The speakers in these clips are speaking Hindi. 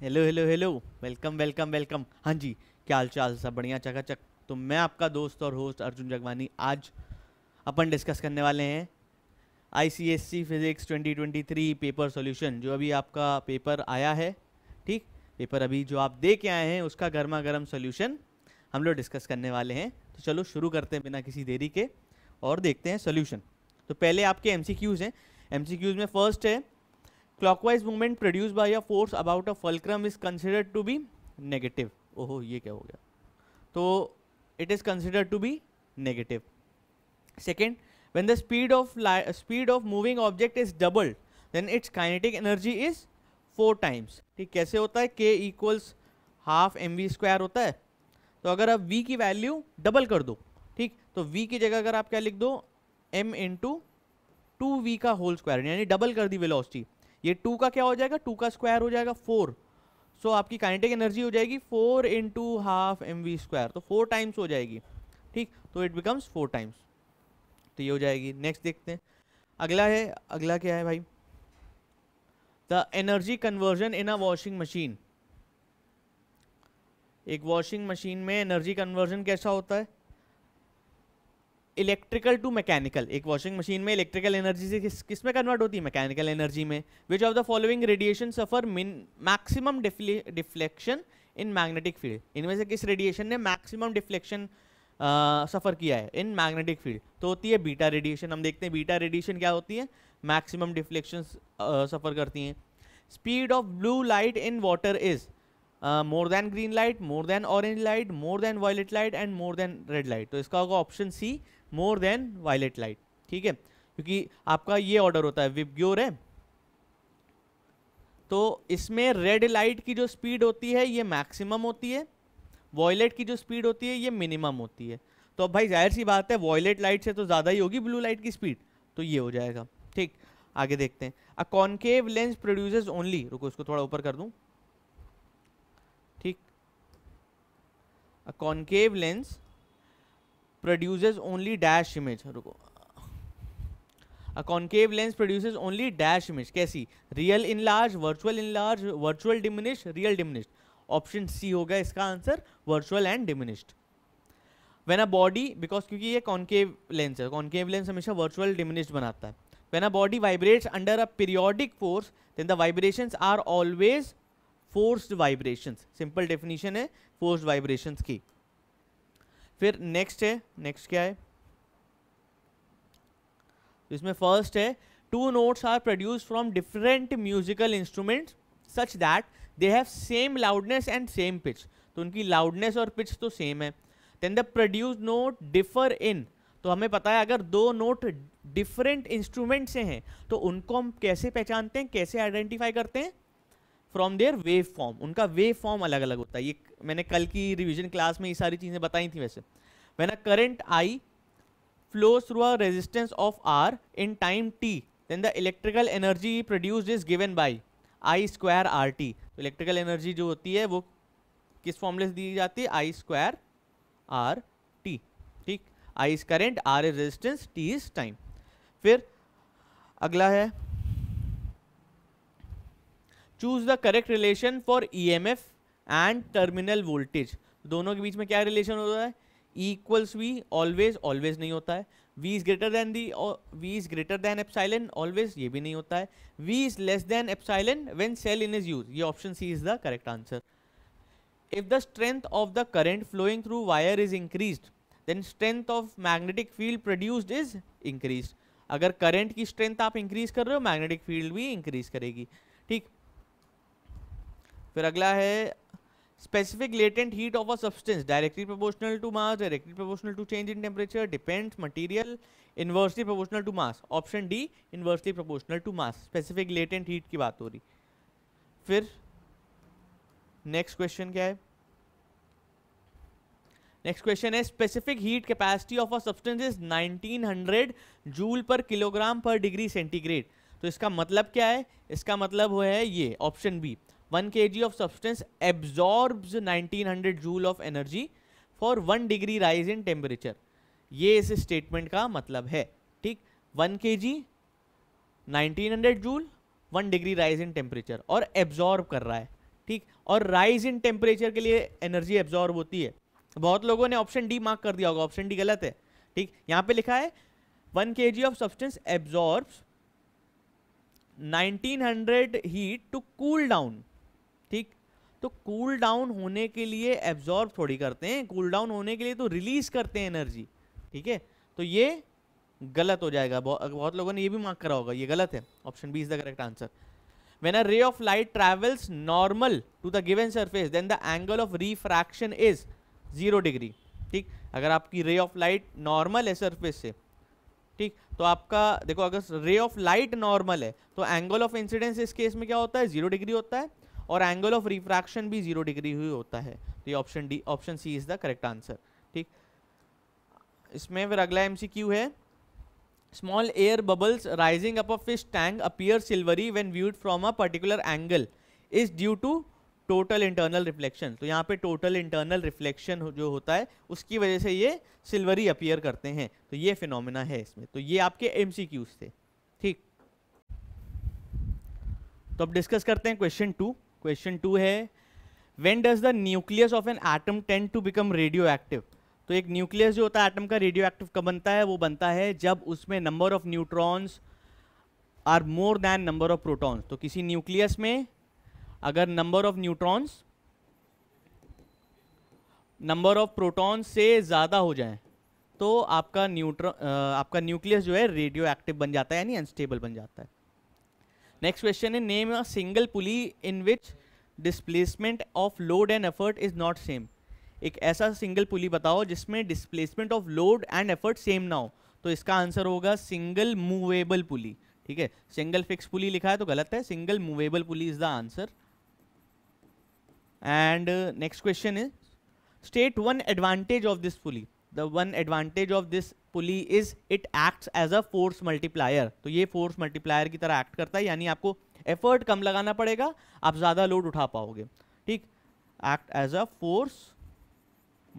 Hello hello hello welcome welcome welcome हाँ जी क्या हाल चाल सब बढ़िया चका चक तो मैं आपका दोस्त और होस्ट अर्जुन जगवानी आज अपन डिस्कस करने वाले हैं I C S C physics 2023 paper solution जो अभी आपका पेपर आया है ठीक पेपर अभी जो आप दे के आए हैं उसका गर्मा गर्म सोल्यूशन हम लोग डिस्कस करने वाले हैं तो चलो शुरू करते हैं बिना किसी देरी के और देखते हैं सोल्यूशन तो पहले आपके एम हैं एम में फर्स्ट है clockwise movement produce by a force about a fulcrum is considered to be negative ओहो ये क्या हो गया तो it is considered to be negative second when the speed of speed of moving object is double then its kinetic energy is four times ठीक कैसे होता है K equals half M V square होता है तो अगर आप वी की वैल्यू डबल कर दो ठीक तो वी की जगह अगर आप क्या लिख दो एम इंटू टू वी का होल स्क्वायर यानी डबल कर दी वेलोसिटी ये टू का क्या हो जाएगा टू का स्क्वायर हो जाएगा फोर सो so, आपकी काइनेटिक एनर्जी हो जाएगी four into half M V square तो फोर टाइम्स हो जाएगी ठीक तो इट बिकम्स फोर टाइम्स तो ये हो जाएगी नेक्स्ट देखते हैं अगला है अगला क्या है भाई the energy conversion in a washing machine एक वॉशिंग मशीन में एनर्जी कन्वर्जन कैसा होता है इलेक्ट्रिकल टू मैकेनिकल एक वॉशिंग मशीन में इलेक्ट्रिकल एनर्जी से किस किस में कन्वर्ट होती है मैकेनिकल एनर्जी में which of the following radiation suffer min maximum deflection in magnetic field इनमें से किस रेडिएशन ने मैक्सिमम डिफ्लेक्शन सफ़र किया है इन मैग्नेटिक फील्ड तो होती है बीटा रेडिएशन हम देखते हैं बीटा रेडिएशन क्या होती है मैक्सिमम डिफ्लेक्शन सफ़र करती हैं speed of blue light in water is more than green light more than orange light more than violet light and more than red light तो इसका होगा option C more than violet light ठीक है क्योंकि आपका ये ऑर्डर होता है विबग्योर है तो इसमें रेड लाइट की जो स्पीड होती है ये मैक्सिमम होती है वॉयलेट की जो स्पीड होती है ये मिनिमम होती है तो अब भाई जाहिर सी बात है वॉयलेट लाइट से तो ज़्यादा ही होगी ब्लू लाइट की स्पीड तो ये हो जाएगा ठीक आगे देखते हैं a concave lens produces only रुको इसको थोड़ा ऊपर कर दूं ठीक a concave lens produces only dash image रुको a concave lens produces only dash image कैसी real enlarge virtual enlarge virtual diminish real diminished option C होगा इसका answer virtual and diminished when a body because क्योंकि ये concave lens है concave lens हमेशा virtual diminished बनाता है when a body vibrates under a periodic force then the vibrations are always forced vibrations simple definition है forced vibrations की फिर नेक्स्ट है नेक्स्ट क्या है तो इसमें फर्स्ट है two notes are produce from different musical instrument such that they have same loudness and same pitch तो उनकी लाउडनेस और पिच तो सेम है then the produce note differ in तो हमें पता है अगर दो नोट डिफरेंट इंस्ट्रूमेंट से हैं तो उनको हम कैसे पहचानते हैं कैसे आइडेंटिफाई करते हैं फ्रॉम देयर वेव फॉर्म उनका वेव फॉर्म अलग अलग होता है ये मैंने कल की रिविजन क्लास में ये सारी चीज़ें बताई थी वैसे when a current I flow through a resistance of R in time T then the electrical energy produce is given by I square R T electrical energy जो होती है वो किस फॉर्मले से दी जाती है आई स्क्वायर आर टी ठीक I is current R is resistance T is time फिर अगला है choose the correct relation for E M F and terminal voltage दोनों के बीच में क्या रिलेशन होता है इक्वल्स वी ऑलवेज ऑलवेज नहीं होता है V is greater than the V is greater than epsilon always ये भी नहीं होता है V is less than epsilon when cell in is use ये option C is the correct answer if the strength of the current flowing through wire is increase then strength of magnetic field produced is increase अगर करेंट की स्ट्रेंथ आप इंक्रीज कर रहे हो मैग्नेटिक फील्ड भी इंक्रीज करेगी ठीक फिर अगला है specific latent heat of a substance directly proportional to mass directly proportional to change in temperature depends material inversely proportional to mass option D inversely proportional to mass specific latent heat की बात हो रही फिर नेक्स्ट क्वेश्चन क्या है नेक्स्ट क्वेश्चन है specific heat capacity of a substance is 1900 joule per kilogram per degree centigrade तो इसका मतलब क्या है इसका मतलब वो है ये option B one K G of substance nineteen hundred joule of energy for one degree rise in temperature ये इस स्टेटमेंट का मतलब है ठीक one K G nineteen hundred joule one degree rise in temperature और एब्जॉर्ब कर रहा है ठीक और राइज इन टेम्परेचर के लिए एनर्जी एब्जॉर्ब होती है बहुत लोगों ने ऑप्शन डी मार्क कर दिया होगा ऑप्शन डी गलत है ठीक यहाँ पे लिखा है one K G of substance nineteen 1900 heat to cool down ठीक तो कूल cool डाउन होने के लिए एब्जॉर्ब थोड़ी करते हैं कूल cool डाउन होने के लिए तो रिलीज करते हैं एनर्जी ठीक है तो ये गलत हो जाएगा बहुत लोगों ने ये भी मार्क करा होगा ये गलत है option B is the correct answer when a ray of light travels normal to the given surface then the angle of refraction is zero degree ठीक अगर आपकी रे ऑफ लाइट नॉर्मल है सरफेस से ठीक तो आपका देखो अगर रे ऑफ लाइट नॉर्मल है तो एंगल ऑफ इंसिडेंस इस केस में क्या होता है जीरो डिग्री होता है और एंगल ऑफ रिफ्रैक्शन भी जीरो डिग्री ही होता है तो ये option D option C is the correct answer ठीक इसमें फिर अगला एमसीक्यू है small air bubbles rising up a fish tank appear silvery when viewed from a particular angle is due to total internal reflection तो यहाँ पे टोटल इंटरनल रिफ्लेक्शन जो होता है उसकी वजह से ये सिल्वरी अपियर करते हैं तो ये फिनोमिना है इसमें तो ये आपके एम थे ठीक तो अब डिस्कस करते हैं क्वेश्चन टू क्वेश्चन टू है when does the nucleus of an atom tend to become radioactive तो एक न्यूक्लियस जो होता है एटम का रेडियो एक्टिव कब बनता है वो बनता है जब उसमें number of neutrons are more than number of protons तो किसी न्यूक्लियस में अगर number of neutrons number of protons से ज़्यादा हो जाए तो आपका न्यूट्रॉन आपका न्यूक्लियस जो है रेडियो एक्टिव बन जाता है यानी अनस्टेबल बन जाता है नेक्स्ट क्वेश्चन है name a single pulley in which displacement of load and effort is not same एक ऐसा सिंगल पुली बताओ जिसमें displacement of load and effort same ना हो तो इसका आंसर होगा सिंगल मूवेबल पुली ठीक है सिंगल फिक्स पुली लिखा है तो गलत है single movable pulley is the answer and next question is state one advantage of this pulley the one advantage of this pulley is it acts as a force multiplier तो ये फोर्स मल्टीप्लायर की तरह एक्ट करता है यानी आपको एफर्ट कम लगाना पड़ेगा आप ज़्यादा लोड उठा पाओगे ठीक act as a force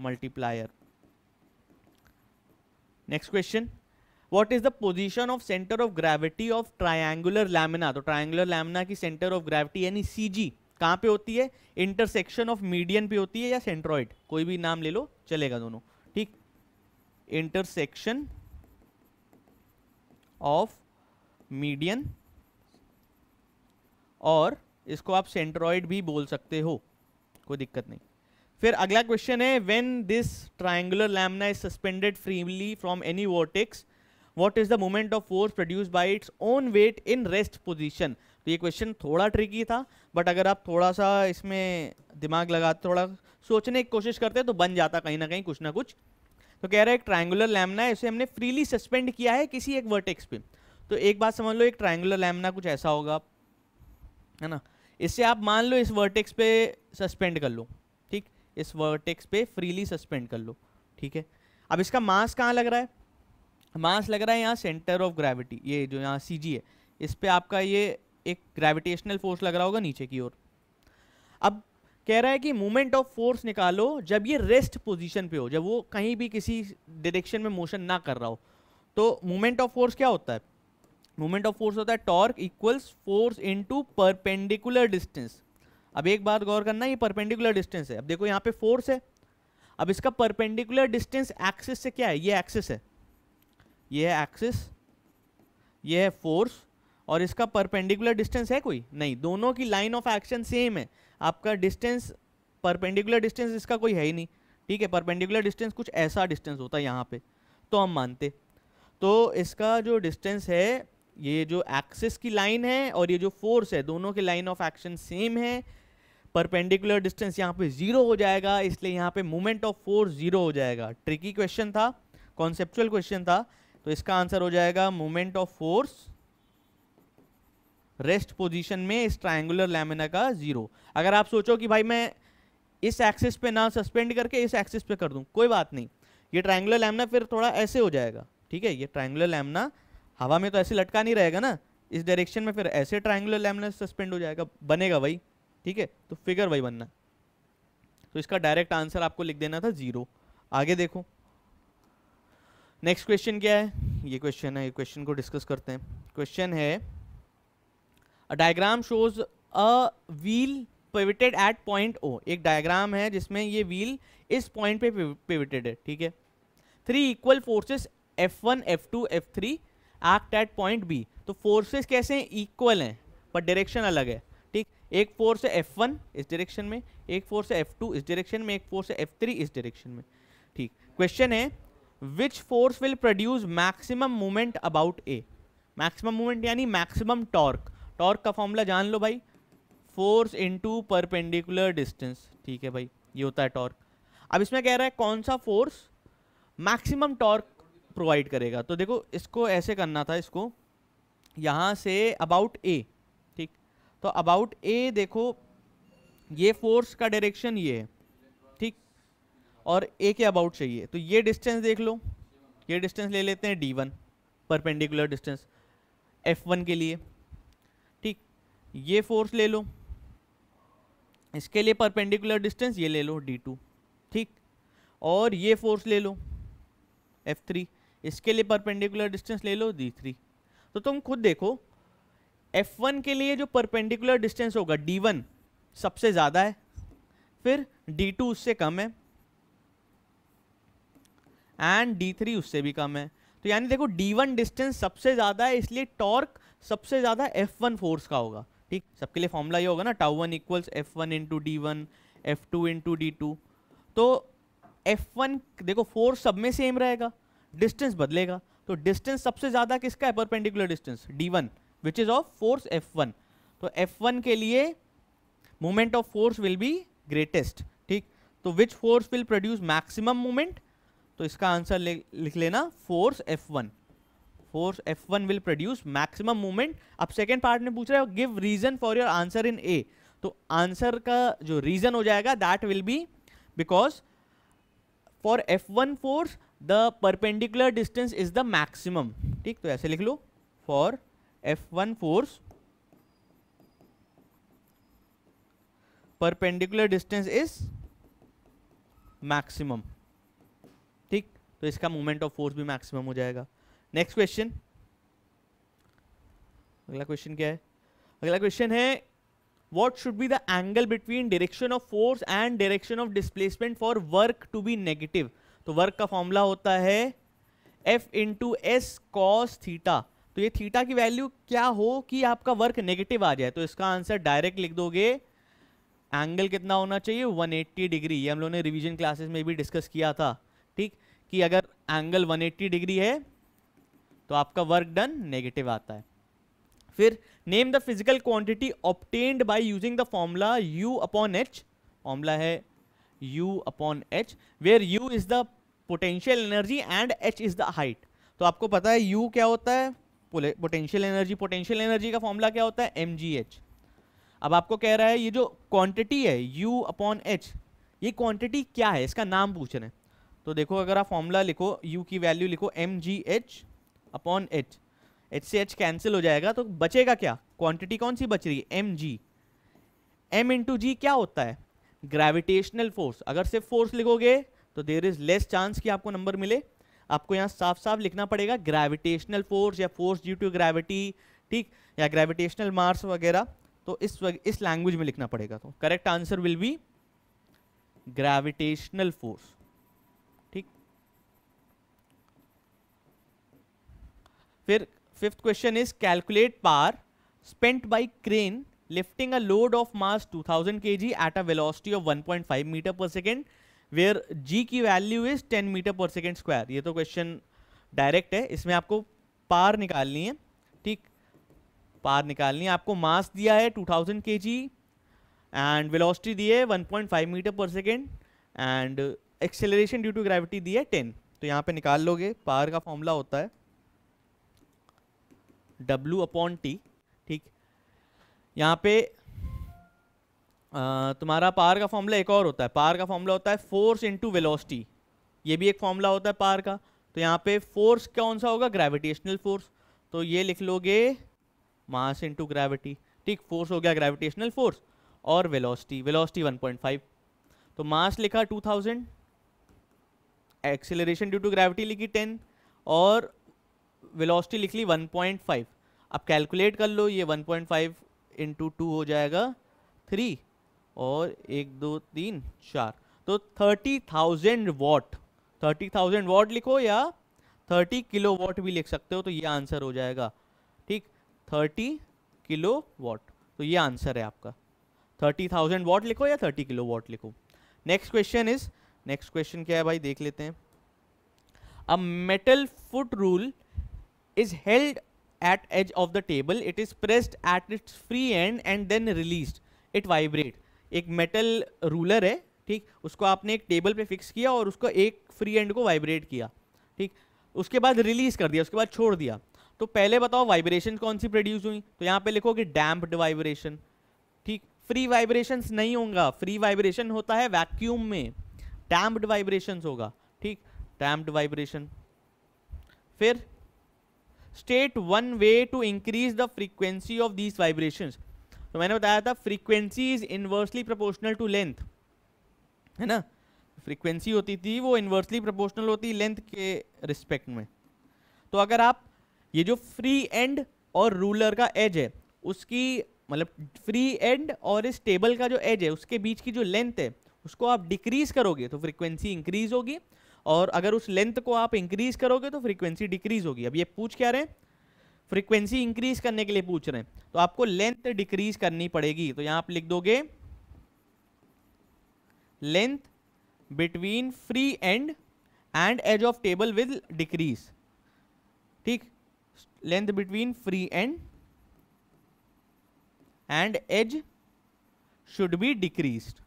multiplier next question what is the position of centre of gravity of triangular lamina तो ट्राइंगुलर लैमिना की सेंटर ऑफ ग्रेविटी यानी सी जी कहां पर होती है इंटरसेक्शन ऑफ मीडियन पे होती है या सेंट्रॉइड कोई भी नाम ले लो चलेगा दोनों intersection of median और इसको आप सेंट्रॉइड भी बोल सकते हो कोई दिक्कत नहीं फिर अगला क्वेश्चन है when this triangular lamina is suspended freely from any vertex what is the moment of force produce by its own weight in rest position तो ये क्वेश्चन थोड़ा ट्रिकी था बट अगर आप थोड़ा सा इसमें दिमाग लगाते थोड़ा सोचने की कोशिश करते तो बन जाता कहीं ना कहीं कुछ ना कुछ तो कह रहा है एक ट्राइंगुलर लैमना है इसे हमने फ्रीली सस्पेंड किया है किसी एक वर्टेक्स पे तो एक बात समझ लो एक ट्राइंगुलर लैमना कुछ ऐसा होगा है ना इससे आप मान लो इस वर्टेक्स पे सस्पेंड कर लो ठीक इस वर्टेक्स पे फ्रीली सस्पेंड कर लो ठीक है अब इसका मास कहाँ लग रहा है मास लग रहा है यहाँ सेंटर ऑफ ग्रेविटी ये जो यहाँ सी है इस पर आपका ये एक ग्रेविटेशनल फोर्स लग रहा होगा नीचे की ओर अब कह रहा है कि मूवमेंट ऑफ फोर्स निकालो जब ये रेस्ट पोजीशन पे हो जब वो कहीं भी किसी डायरेक्शन में मोशन ना कर रहा हो तो मूवमेंट ऑफ फोर्स क्या होता है मूवमेंट ऑफ फोर्स होता है torque equals force into perpendicular distance अब एक बात गौर करना ये परपेंडिकुलर डिस्टेंस है अब देखो यहाँ पे फोर्स है अब इसका परपेंडिकुलर डिस्टेंस एक्सिस से क्या है ये एक्सिस है ये है एक्सिस ये है फोर्स और इसका परपेंडिकुलर डिस्टेंस है कोई नहीं दोनों की लाइन ऑफ एक्शन सेम है आपका डिस्टेंस परपेंडिकुलर डिस्टेंस इसका कोई है ही नहीं ठीक है परपेंडिकुलर डिस्टेंस कुछ ऐसा डिस्टेंस होता है यहाँ पे तो हम मानते तो इसका जो डिस्टेंस है ये जो एक्सिस की लाइन है और ये जो फोर्स है दोनों के लाइन ऑफ एक्शन सेम है परपेंडिकुलर डिस्टेंस यहाँ पे ज़ीरो हो जाएगा इसलिए यहाँ पे मोमेंट ऑफ फोर्स ज़ीरो हो जाएगा ट्रिकी क्वेश्चन था कॉन्सेप्चुअल क्वेश्चन था तो इसका आंसर हो जाएगा moment of force rest position में इस ट्रायंगुलर लैमिना का जीरो अगर आप सोचो कि भाई मैं इस एक्सिस पे ना सस्पेंड करके इस एक्सिस पे कर दूं कोई बात नहीं ये ट्रायंगुलर लैमिना फिर थोड़ा ऐसे हो जाएगा ठीक है ये ट्रायंगुलर लैमिना हवा में तो ऐसे लटका नहीं रहेगा ना इस डायरेक्शन में फिर ऐसे ट्राइंगुलर लैमिना सस्पेंड हो जाएगा बनेगा वही ठीक है तो फिगर वही बनना तो इसका डायरेक्ट आंसर आपको लिख देना था जीरो आगे देखो नेक्स्ट क्वेश्चन क्या है ये क्वेश्चन है ये क्वेश्चन को डिस्कस करते हैं क्वेश्चन है A diagram shows a wheel pivoted at point O. एक डायग्राम है जिसमें ये व्हील इस पॉइंट पे pivoted है ठीक है Three equal forces F1, F2, F3 act at point B. तो forces कैसे हैं equal हैं पर डायरेक्शन अलग है ठीक एक फोर्स है F1 इस डायरेक्शन में एक फोर्स है F2 इस डायरेक्शन में एक फोर्स है F3 इस डायरेक्शन में ठीक क्वेश्चन है which force will produce maximum moment about A maximum movement यानी मैक्सिमम टॉर्क टॉर्क का फॉर्मूला जान लो भाई फोर्स इंटू परपेंडिकुलर डिस्टेंस ठीक है भाई ये होता है टॉर्क अब इसमें कह रहा है कौन सा फोर्स मैक्सिमम टॉर्क प्रोवाइड करेगा तो देखो इसको ऐसे करना था इसको यहाँ से अबाउट ए ठीक तो अबाउट ए देखो ये फोर्स का डायरेक्शन ये है ठीक और ए के अबाउट चाहिए तो ये डिस्टेंस देख लो ये डिस्टेंस ले लेते हैं D one perpendicular distance F one के लिए ये फोर्स ले लो इसके लिए परपेंडिकुलर डिस्टेंस ये ले लो डी टू ठीक और ये फोर्स ले लो एफ थ्री इसके लिए परपेंडिकुलर डिस्टेंस ले लो डी थ्री तो तुम खुद देखो एफ वन के लिए जो परपेंडिकुलर डिस्टेंस होगा डी वन सबसे ज़्यादा है फिर डी टू उससे कम है एंड डी थ्री उससे भी कम है तो यानी देखो डी वन डिस्टेंस सबसे ज़्यादा है इसलिए टॉर्क सबसे ज़्यादा एफ वन फोर्स का होगा ठीक सबके लिए फॉर्मूला ये होगा ना tau one equals F one into D one F two into D two तो एफ वन देखो फोर सब में सेम रहेगा डिस्टेंस बदलेगा तो डिस्टेंस सबसे ज़्यादा किसका है perpendicular distance D one which is of force F one तो एफ वन के लिए moment of force will be greatest ठीक तो which force will produce maximum moment तो इसका आंसर ले, लिख लेना force F one force one will produce maximum movement अब सेकेंड पार्ट में पूछ रहे हो give reason for your answer in A तो आंसर का जो रीजन हो जाएगा that will be because for F one force the perpendicular distance is the maximum ठीक तो ऐसे लिख लो for F one force perpendicular distance is maximum ठीक तो इसका मोमेंट ऑफ फोर्स भी मैक्सिमम हो जाएगा नेक्स्ट क्वेश्चन अगला क्वेश्चन क्या है अगला क्वेश्चन है what should be the angle between direction of force and direction of displacement for work to be negative तो वर्क का फॉर्मूला होता है F into S cos theta तो ये थीटा की वैल्यू क्या हो कि आपका वर्क नेगेटिव आ जाए तो इसका आंसर डायरेक्ट लिख दोगे एंगल कितना होना चाहिए 180 डिग्री ये हम लोगों ने रिवीजन क्लासेस में भी डिस्कस किया था ठीक कि अगर एंगल 180 डिग्री है तो आपका वर्क डन नेगेटिव आता है फिर name the physical quantity obtained by using the formula U upon H formula है U upon H where U is the potential energy and H is the height तो आपको पता है यू क्या होता है पोटेंशियल एनर्जी पोटेंशियल एनर्जी का फॉर्मूला क्या होता है एम जी एच अब आपको कह रहा है ये जो क्वांटिटी है यू अपॉन एच ये क्वांटिटी क्या है इसका नाम पूछ रहे हैं तो देखो अगर आप फॉर्मूला लिखो यू की वैल्यू लिखो M G H upon H H से एच कैंसिल हो जाएगा तो बचेगा क्या क्वांटिटी कौन सी बच रही है M G M into G क्या होता है ग्रेविटेशनल फोर्स अगर सिर्फ फोर्स लिखोगे तो देर इज लेस चांस कि आपको नंबर मिले आपको यहाँ साफ साफ लिखना पड़ेगा ग्रेविटेशनल फोर्स या फोर्स ड्यू टू ग्रेविटी ठीक या ग्रेविटेशनल मार्स वगैरह तो इस वग, इस लैंग्वेज में लिखना पड़ेगा तो correct answer will be gravitational force फिर fifth question is calculate power spent by crane mass two thousand K G 2000 a at of one point 1.5 metre per second where G की value is 10 metre per second square ये तो क्वेश्चन डायरेक्ट है इसमें आपको पार निकालनी है ठीक पार निकालनी है आपको मास दिया है 2000 जी एंड वेलोसिटी दी है 1.5 metre per second and acceleration due to gravity दी है 10 तो यहाँ पे निकाल लोगे पार का फॉर्मूला होता है डब्ल्यू अपॉन टी ठीक यहाँ पे तुम्हारा पार का फॉर्मूला एक और होता है पार का फॉर्मूला होता है फोर्स इंटू वेलोसिटी ये भी एक फॉर्मूला होता है पार का तो यहाँ पे फोर्स कौन सा होगा ग्रेविटेशनल फोर्स तो ये लिख लोगे मास इंटू ग्रेविटी ठीक फोर्स हो गया ग्रेविटेशनल फोर्स और वेलोसिटी वेलोसिटी 1.5 तो मास लिखा 2000 एक्सेलरेशन ड्यू टू ग्रेविटी लिखी 10 और वेलोसिटी लिख ली 1.5 आप कैलकुलेट कर लो ये 1.5 पॉइंट फाइव इंटू टू हो जाएगा थ्री और एक दो तीन चार तो 30,000 थाउजेंड वॉट थर्टी थाउजेंड लिखो या 30 किलो वॉट भी लिख सकते हो तो ये आंसर हो जाएगा ठीक 30 किलो वॉट तो ये आंसर है आपका 30,000 थाउजेंड वॉट लिखो या 30 किलो वॉट लिखो next question is next question क्या है भाई देख लेते हैं अब metal foot rule is held at edge of the table it is pressed at its free end and then released it vibrate एक मेटल रूलर है ठीक उसको आपने एक टेबल पे फिक्स किया और उसको एक फ्री एंड को वाइब्रेट किया ठीक उसके बाद रिलीज कर दिया उसके बाद छोड़ दिया तो पहले बताओ वाइब्रेशन कौन सी प्रोड्यूस हुई तो यहाँ पे लिखोगे डैम्प्ड वाइब्रेशन ठीक फ्री वाइब्रेशंस नहीं होगा फ्री वाइब्रेशन होता है वैक्यूम में डैम्प्ड वाइब्रेशंस होगा ठीक डैम्प्ड वाइब्रेशन फिर state one way to increase the frequency of these vibration तो मैंने बताया था frequency is inversely proportional to length है ना फ्रीक्वेंसी होती थी वो इन्वर्सली प्रपोर्शनल होती लेंथ के रिस्पेक्ट में तो अगर आप ये जो फ्री एंड और रूलर का एज है उसकी मतलब फ्री एंड और इस टेबल का जो एज है उसके बीच की जो लेंथ है उसको आप डिक्रीज करोगे तो फ्रीक्वेंसी इंक्रीज होगी और अगर उस लेंथ को आप इंक्रीज करोगे तो फ्रीक्वेंसी डिक्रीज होगी अब ये पूछ क्या रहे हैं फ्रीक्वेंसी इंक्रीज करने के लिए पूछ रहे हैं तो आपको लेंथ डिक्रीज करनी पड़ेगी तो यहां आप लिख दोगे length between free end and edge of table with decrease ठीक length between free end and edge should be decreased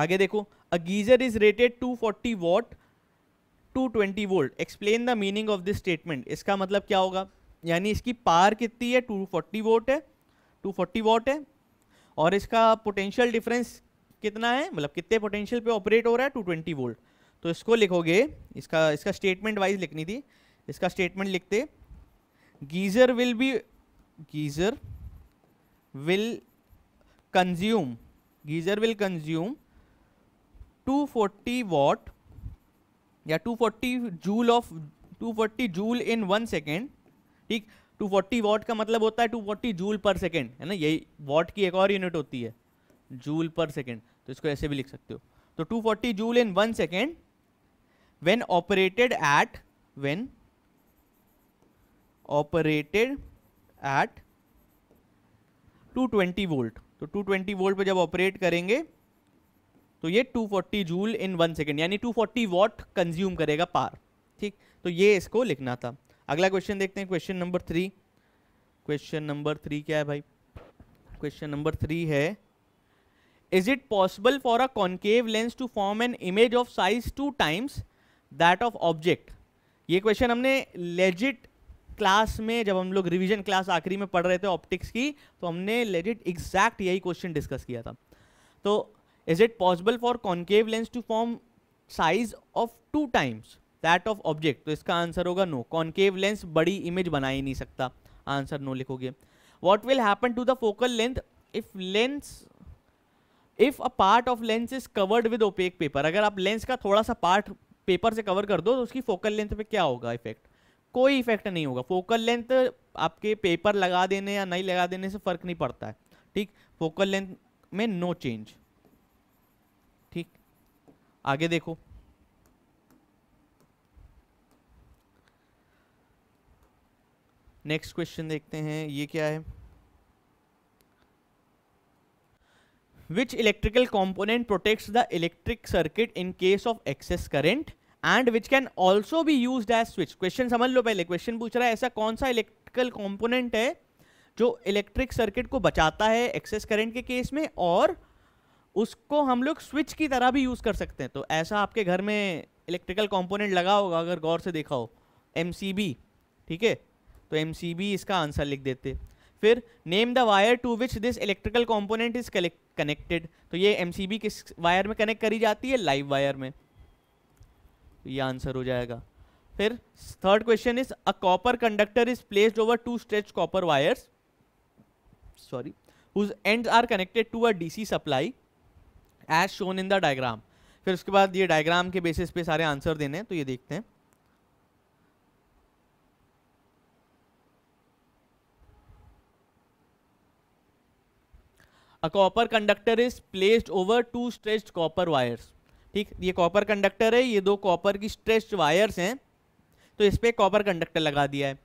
आगे देखो a geyser is rated 240 forty watt two twenty volt explain the meaning of this statement इसका मतलब क्या होगा यानी इसकी पार कितनी है 240 फोर्टी वोट है 240 फोर्टी वोट है और इसका पोटेंशियल डिफरेंस कितना है मतलब कितने पोटेंशियल पे ऑपरेट हो रहा है 220 ट्वेंटी वोल्ट तो इसको लिखोगे इसका इसका स्टेटमेंट वाइज लिखनी थी इसका स्टेटमेंट लिखते geyser will be geyser will consume geyser will consume 240 watt या 240 joule of 240 joule in one second ठीक 240 वॉट का मतलब होता है 240 जूल पर सेकेंड है ना यही वॉट की एक और यूनिट होती है जूल पर सेकेंड तो इसको ऐसे भी लिख सकते हो तो 240 joule in one second operated at when operated at two 220 volt तो 220 वोल्ट पर जब ऑपरेट करेंगे तो ये 240 जूल इन वन सेकेंड यानी 240 वॉट कंज्यूम करेगा पार ठीक तो ये इसको लिखना था अगला क्वेश्चन देखते हैं question number three question number three क्या है भाई क्वेश्चन नंबर थ्री है is it possible for a concave lens to form an image of size two times that of object ये क्वेश्चन हमने लेजिट क्लास में जब हम लोग रिविजन क्लास आखिरी में पढ़ रहे थे ऑप्टिक्स की तो हमने लेजिट एग्जैक्ट यही क्वेश्चन डिस्कस किया था तो is it possible for concave lens to form size of two times that of object तो इसका आंसर होगा नो कॉन्केव लेंस बड़ी इमेज बना ही नहीं सकता आंसर नो लिखोगे what will happen to the focal length if lens if a part of lens is covered with opaque paper अगर आप लेंस का थोड़ा सा पार्ट पेपर से कवर कर दो तो उसकी फोकल लेंथ पे क्या होगा इफेक्ट कोई इफेक्ट नहीं होगा फोकल लेंथ आपके पेपर लगा देने या नहीं लगा देने से फर्क नहीं पड़ता है ठीक फोकल लेंथ में नो चेंज आगे देखो नेक्स्ट क्वेश्चन देखते हैं ये क्या है which electrical component protect the electric circuit in case of excess current and which can also be use as switch question समझ लो पहले क्वेश्चन पूछ रहा है ऐसा कौन सा इलेक्ट्रिकल कॉम्पोनेंट है जो इलेक्ट्रिक सर्किट को बचाता है एक्सेस करेंट के केस में और उसको हम लोग स्विच की तरह भी यूज़ कर सकते हैं तो ऐसा आपके घर में इलेक्ट्रिकल कंपोनेंट लगा होगा अगर गौर से देखा हो एम ठीक है तो एम इसका आंसर लिख देते फिर name the wire to which this electrical component is connected तो ये एम किस वायर में कनेक्ट करी जाती है लाइव वायर में तो ये आंसर हो जाएगा फिर third question is a copper conductor is placed over two stretch copper wires sorry whose ends are connected to a DC supply as shown in the diagram फिर उसके बाद ये डायग्राम के बेसिस पे सारे आंसर देने हैं तो ये देखते हैं a copper conductor is placed over two stretched copper wires ठीक ये कॉपर कंडक्टर है ये दो कॉपर की स्ट्रेच्ड वायर्स हैं तो इस पर कॉपर कंडक्टर लगा दिया है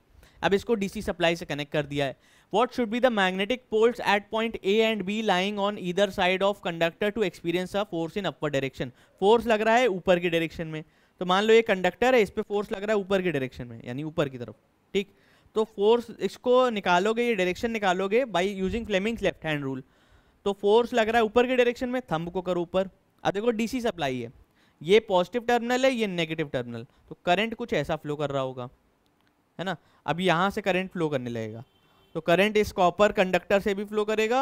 अब इसको डीसी सप्लाई से कनेक्ट कर दिया है what should be the magnetic poles at point A and B lying on इधर side of conductor to experience a force in upper direction force लग रहा है ऊपर के डायरेक्शन में तो मान लो ये कंडक्टर है इस पर फोर्स लग रहा है ऊपर के डायरेक्शन में यानी ऊपर की तरफ ठीक तो फोर्स इसको निकालोगे ये डायरेक्शन निकालोगे by using Fleming's left hand rule तो फोर्स लग रहा है ऊपर के डायरेक्शन में थम्ब को करो ऊपर अब देखो डी सी सप्लाई है ये पॉजिटिव टर्मिनल है ये नेगेटिव टर्मिनल तो करंट कुछ ऐसा फ्लो कर रहा होगा है ना अब यहाँ से करंट फ्लो करने लगेगा तो करंट इस कॉपर कंडक्टर से भी फ्लो करेगा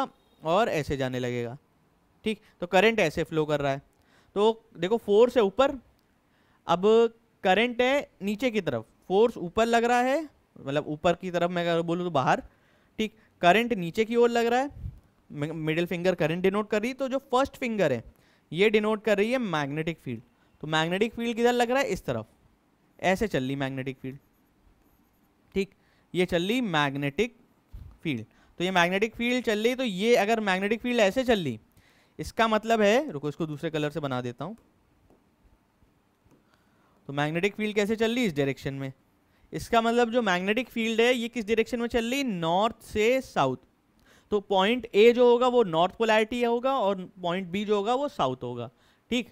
और ऐसे जाने लगेगा ठीक तो करंट ऐसे फ्लो कर रहा है तो देखो फोर्स है ऊपर अब करंट है नीचे की तरफ फोर्स ऊपर लग रहा है मतलब ऊपर की तरफ मैं अगर बोलूँ तो बाहर ठीक करंट नीचे की ओर लग रहा है मिडिल फिंगर करंट डिनोट कर रही तो जो फर्स्ट फिंगर है ये डिनोट कर रही है मैग्नेटिक फील्ड तो मैग्नेटिक फील्ड तो किधर लग रहा है इस तरफ ऐसे चल रही मैग्नेटिक फील्ड ठीक ये चल रही मैग्नेटिक फील्ड तो ये मैग्नेटिक फील्ड चल रही तो ये अगर मैग्नेटिक फील्ड ऐसे चल रही इसका मतलब है रुको इसको दूसरे कलर से बना देता हूँ तो मैग्नेटिक फील्ड कैसे चल रही इस डायरेक्शन में इसका मतलब जो मैग्नेटिक फील्ड है ये किस डायरेक्शन में चल रही नॉर्थ से साउथ तो पॉइंट ए जो होगा वो नॉर्थ पोलैरिटी होगा और पॉइंट बी जो होगा वो साउथ होगा ठीक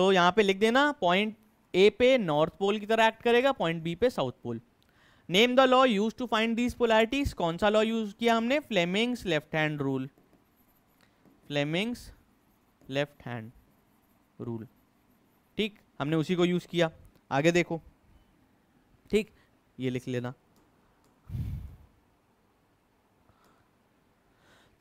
तो यहाँ पे लिख देना पॉइंट ए पे नॉर्थ पोल की तरह एक्ट करेगा पॉइंट बी पे south pole name the law use to find these polarities कौन सा लॉ यूज किया हमने Fleming's left hand rule Fleming's left hand rule ठीक हमने उसी को यूज किया आगे देखो ठीक ये लिख लेना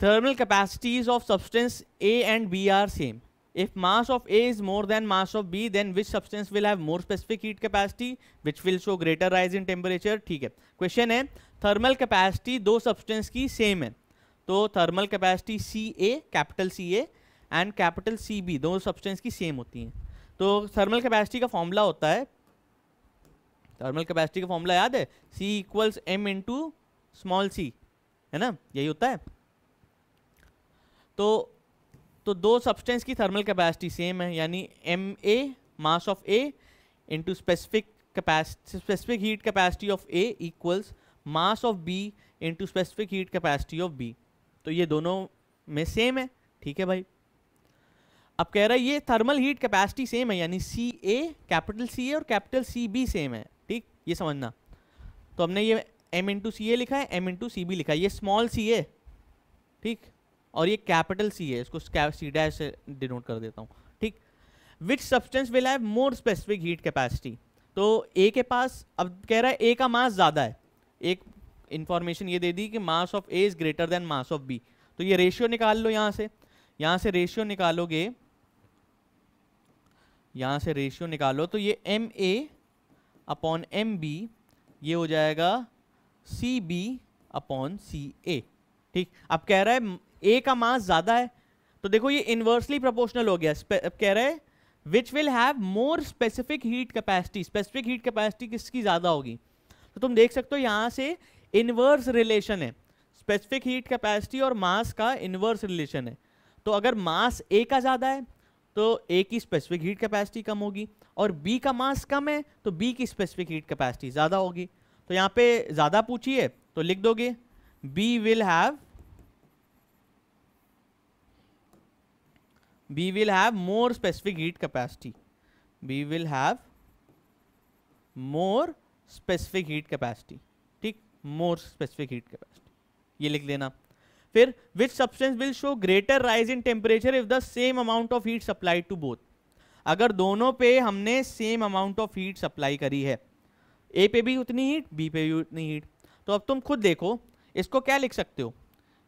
thermal capacities of substance A and B are same if mass of A is more than mass of B, then which substance will have more specific heat capacity, which will show greater rise in temperature? ठीक है क्वेश्चन है थर्मल कैपेसिटी दो सब्सटेंस की सेम है तो thermal capacity C A capital C A and capital C B दो सब्सटेंस की सेम होती हैं तो थर्मल कैपेसिटी का फॉर्मूला होता है थर्मल कैपेसिटी का फॉर्मूला याद है C equals M to small C है ना यही होता है तो तो दो सब्सटेंस की थर्मल कैपेसिटी सेम है यानी M A mass of A into specific capacity specific heat capacity of A equals mass of B into specific heat capacity of B तो ये दोनों में सेम है ठीक है भाई अब कह रहा है ये थर्मल हीट कैपेसिटी सेम है यानी सी ए कैपिटल सी ए और कैपिटल सी बी सेम है ठीक ये समझना तो हमने ये एम इंटू सी ए लिखा है एम इंटू सी बी लिखा है ये स्मॉल सी ए ठीक और ये कैपिटल सी है इसको सी डैश से डिनोट कर देता हूँ ठीक which substance will have more specific heat capacity तो ए के पास अब कह रहा है ए का मास ज़्यादा है एक इन्फॉर्मेशन ये दे दी कि mass of A is greater than mass of B तो ये रेशियो निकाल लो यहाँ से यहाँ से रेशियो निकालोगे यहाँ से रेशियो निकालो तो ये M A upon M B ये हो जाएगा सी बी अपॉन सी ए ठीक अब कह रहा है ए का मास ज़्यादा है तो देखो ये इन्वर्सली प्रोपोर्शनल हो गया कह रहे which will have more specific heat capacity specific heat capacity किसकी ज़्यादा होगी तो तुम देख सकते हो यहाँ से इन्वर्स रिलेशन है स्पेसिफिक हीट कैपेसिटी और मास का इन्वर्स रिलेशन है तो अगर मास ए का ज़्यादा है तो ए की स्पेसिफिक हीट कैपेसिटी कम होगी और बी का मास कम है तो बी की स्पेसिफिक हीट कैपेसिटी ज़्यादा होगी तो यहाँ पे ज़्यादा पूछिए तो लिख दोगे B will have we will have more specific heat capacity we will have more specific heat capacity ठीक more specific heat capacity ये लिख लेना फिर which substance will show greater rise in temperature if the same amount of heat supplied to both अगर दोनों पे हमने same amount of heat supply करी है ए पे भी उतनी हीट बी पे भी उतनी हीट तो अब तुम खुद देखो इसको क्या लिख सकते हो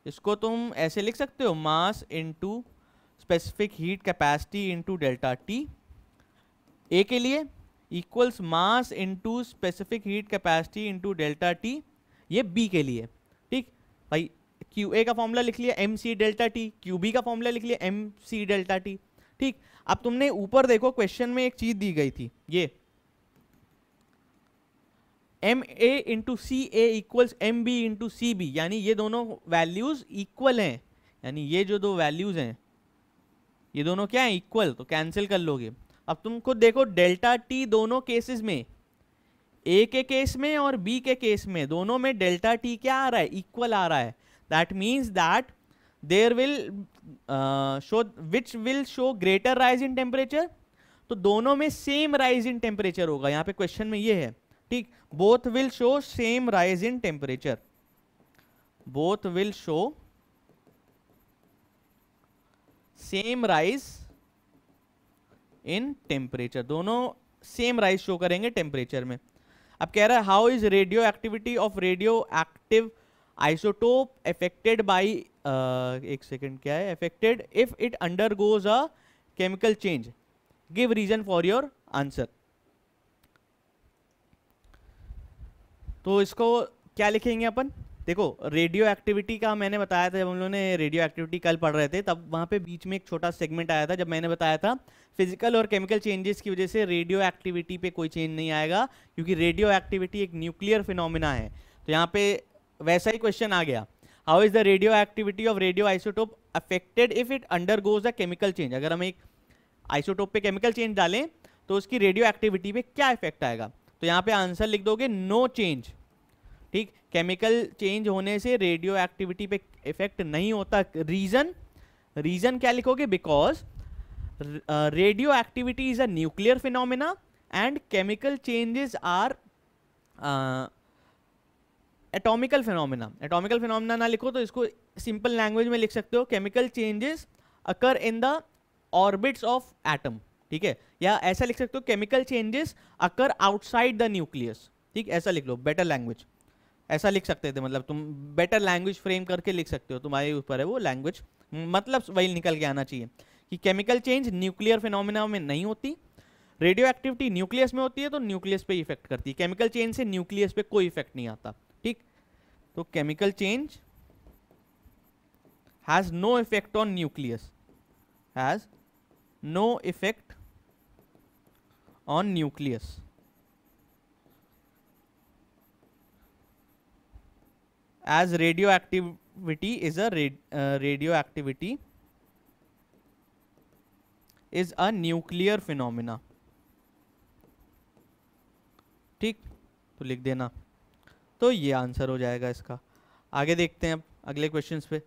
इसको तुम ऐसे लिख सकते हो mass into specific heat capacity into delta T A के लिए equals mass into specific heat capacity into delta T ये बी के लिए ठीक भाई क्यू ए का फॉर्मूला लिख लिया M C delta T Q B का फॉर्मूला लिख लिया एम सी डेल्टा टी ठीक अब तुमने ऊपर देखो क्वेश्चन में एक चीज दी गई थी ये M A into C A equals M B into C B यानी ये दोनों वैल्यूज इक्वल हैं यानी ये जो दो वैल्यूज हैं ये दोनों क्या है इक्वल तो कैंसिल कर लोगे अब तुम खुद देखो डेल्टा टी दोनों केसेस में ए के केस में और बी के केस में दोनों में डेल्टा टी क्या आ रहा है इक्वल आ रहा है that means that there will show which will show greater rise in temperature तो दोनों में सेम राइज इन टेम्परेचर होगा यहाँ पे क्वेश्चन में ये है ठीक both will show same rise in temperature both will show same rise in temperature दोनों सेम राइज शो करेंगे टेम्परेचर में अब कह रहा है how is radioactivity of radioactive isotope affected by एक सेकेंड क्या है affected if it undergoes a chemical change give reason for your answer तो इसको क्या लिखेंगे अपन देखो रेडियो एक्टिविटी का मैंने बताया था जब हम लोगों ने रेडियो एक्टिविटी कल पढ़ रहे थे तब वहाँ पे बीच में एक छोटा सेगमेंट आया था जब मैंने बताया था फिजिकल और केमिकल चेंजेस की वजह से रेडियो एक्टिविटी पे कोई चेंज नहीं आएगा क्योंकि रेडियो एक्टिविटी एक न्यूक्लियर फिनोमिना है तो यहाँ पे वैसा ही क्वेश्चन आ गया how is the radioactivity of radioisotope affected if it undergoes the chemical change अगर हम एक आइसोटोप पे केमिकल चेंज डालें तो उसकी रेडियो एक्टिविटी पे क्या इफेक्ट आएगा तो यहाँ पे आंसर लिख दोगे नो चेंज ठीक केमिकल चेंज होने से रेडियो एक्टिविटी पे इफेक्ट नहीं होता रीज़न रीज़न क्या लिखोगे because radioactivity is a nuclear phenomena and chemical changes are atomical phenomena atomical phenomena ना लिखो तो इसको सिंपल लैंग्वेज में लिख सकते हो chemical changes occur in the orbits of atom ठीक है या ऐसा लिख सकते हो chemical changes occur outside the nucleus ठीक ऐसा लिख लो बेटर लैंग्वेज ऐसा लिख सकते थे मतलब तुम बेटर लैंग्वेज फ्रेम करके लिख सकते हो तुम्हारे ऊपर है वो लैंग्वेज मतलब वही निकल के आना चाहिए कि केमिकल चेंज न्यूक्लियर फिनोमिना में नहीं होती रेडियो एक्टिविटी न्यूक्लियस में होती है तो न्यूक्लियस पे इफेक्ट करती है केमिकल चेंज से न्यूक्लियस पे कोई इफेक्ट नहीं आता ठीक तो chemical change has no effect on nucleus has no effect on nucleus as radioactivity is a rad uh, radioactivity is a nuclear phenomena ठीक तो लिख देना तो ये आंसर हो जाएगा इसका आगे देखते हैं अब अगले क्वेश्चंस पे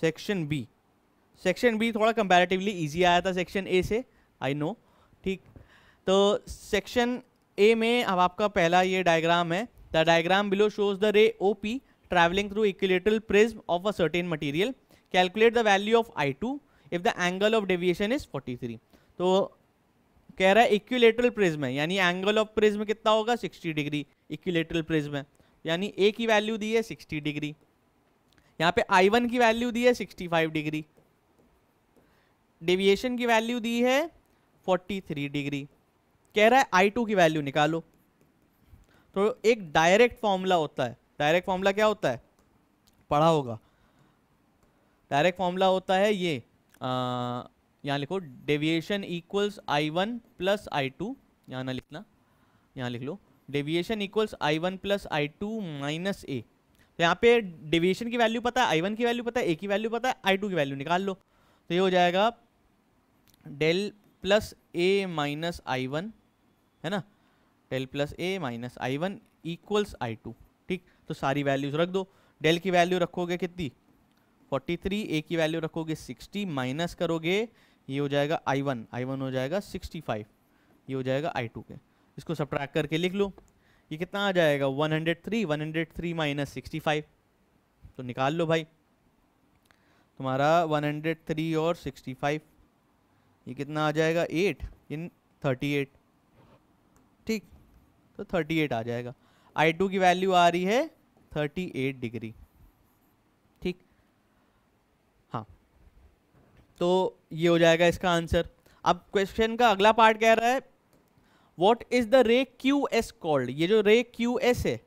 सेक्शन बी सेक्शन बी थोड़ा कंपैरेटिवली इजी आया था सेक्शन ए से आई नो ठीक तो सेक्शन ए में अब आपका पहला ये डायग्राम है the diagram below shows the ray O P travelling through equilateral prism of a certain material calculate the value of I two if the angle of deviation is 43 तो कह रहा है इक्विलेटरल प्रिज्म है यानी एंगल ऑफ प्रिज्म कितना होगा 60 डिग्री इक्विलेटरल प्रिज्म है यानी ए की वैल्यू दी है 60 डिग्री यहाँ पे आई वन की वैल्यू दी है 65 डिग्री डेविएशन की वैल्यू दी है 43 डिग्री कह रहा है आई टू की वैल्यू निकालो तो एक डायरेक्ट फॉर्मूला होता है डायरेक्ट फॉर्मूला क्या होता है पढ़ा होगा डायरेक्ट फॉर्मूला होता है ये यहाँ लिखो deviation equals I one plus I two यहाँ ना लिखना यहाँ लिख लो deviation equals I one plus I two minus A तो यहाँ पे डेविएशन की वैल्यू पता है आई वन की वैल्यू पता है ए की वैल्यू पता है आई टू की वैल्यू निकाल लो तो ये हो जाएगा del plus A minus I one है ना del plus A minus I one equals I two ठीक तो सारी वैल्यूज रख दो डेल की वैल्यू रखोगे कितनी 43 ए की वैल्यू रखोगे 60 माइनस करोगे ये हो जाएगा आई वन आई वन हो जाएगा 65 ये हो जाएगा आई टू के इसको सब करके लिख लो ये कितना आ जाएगा 103 103 माइनस सिक्सटी तो निकाल लो भाई तुम्हारा 103 और 65 ये कितना आ जाएगा 8 इन 38 ठीक तो 38 आ जाएगा आई टू की वैल्यू आ रही है 38 डिग्री ठीक हाँ तो ये हो जाएगा इसका आंसर अब क्वेश्चन का अगला पार्ट कह रहा है what is the ray Q S called ये जो रे क्यू एस है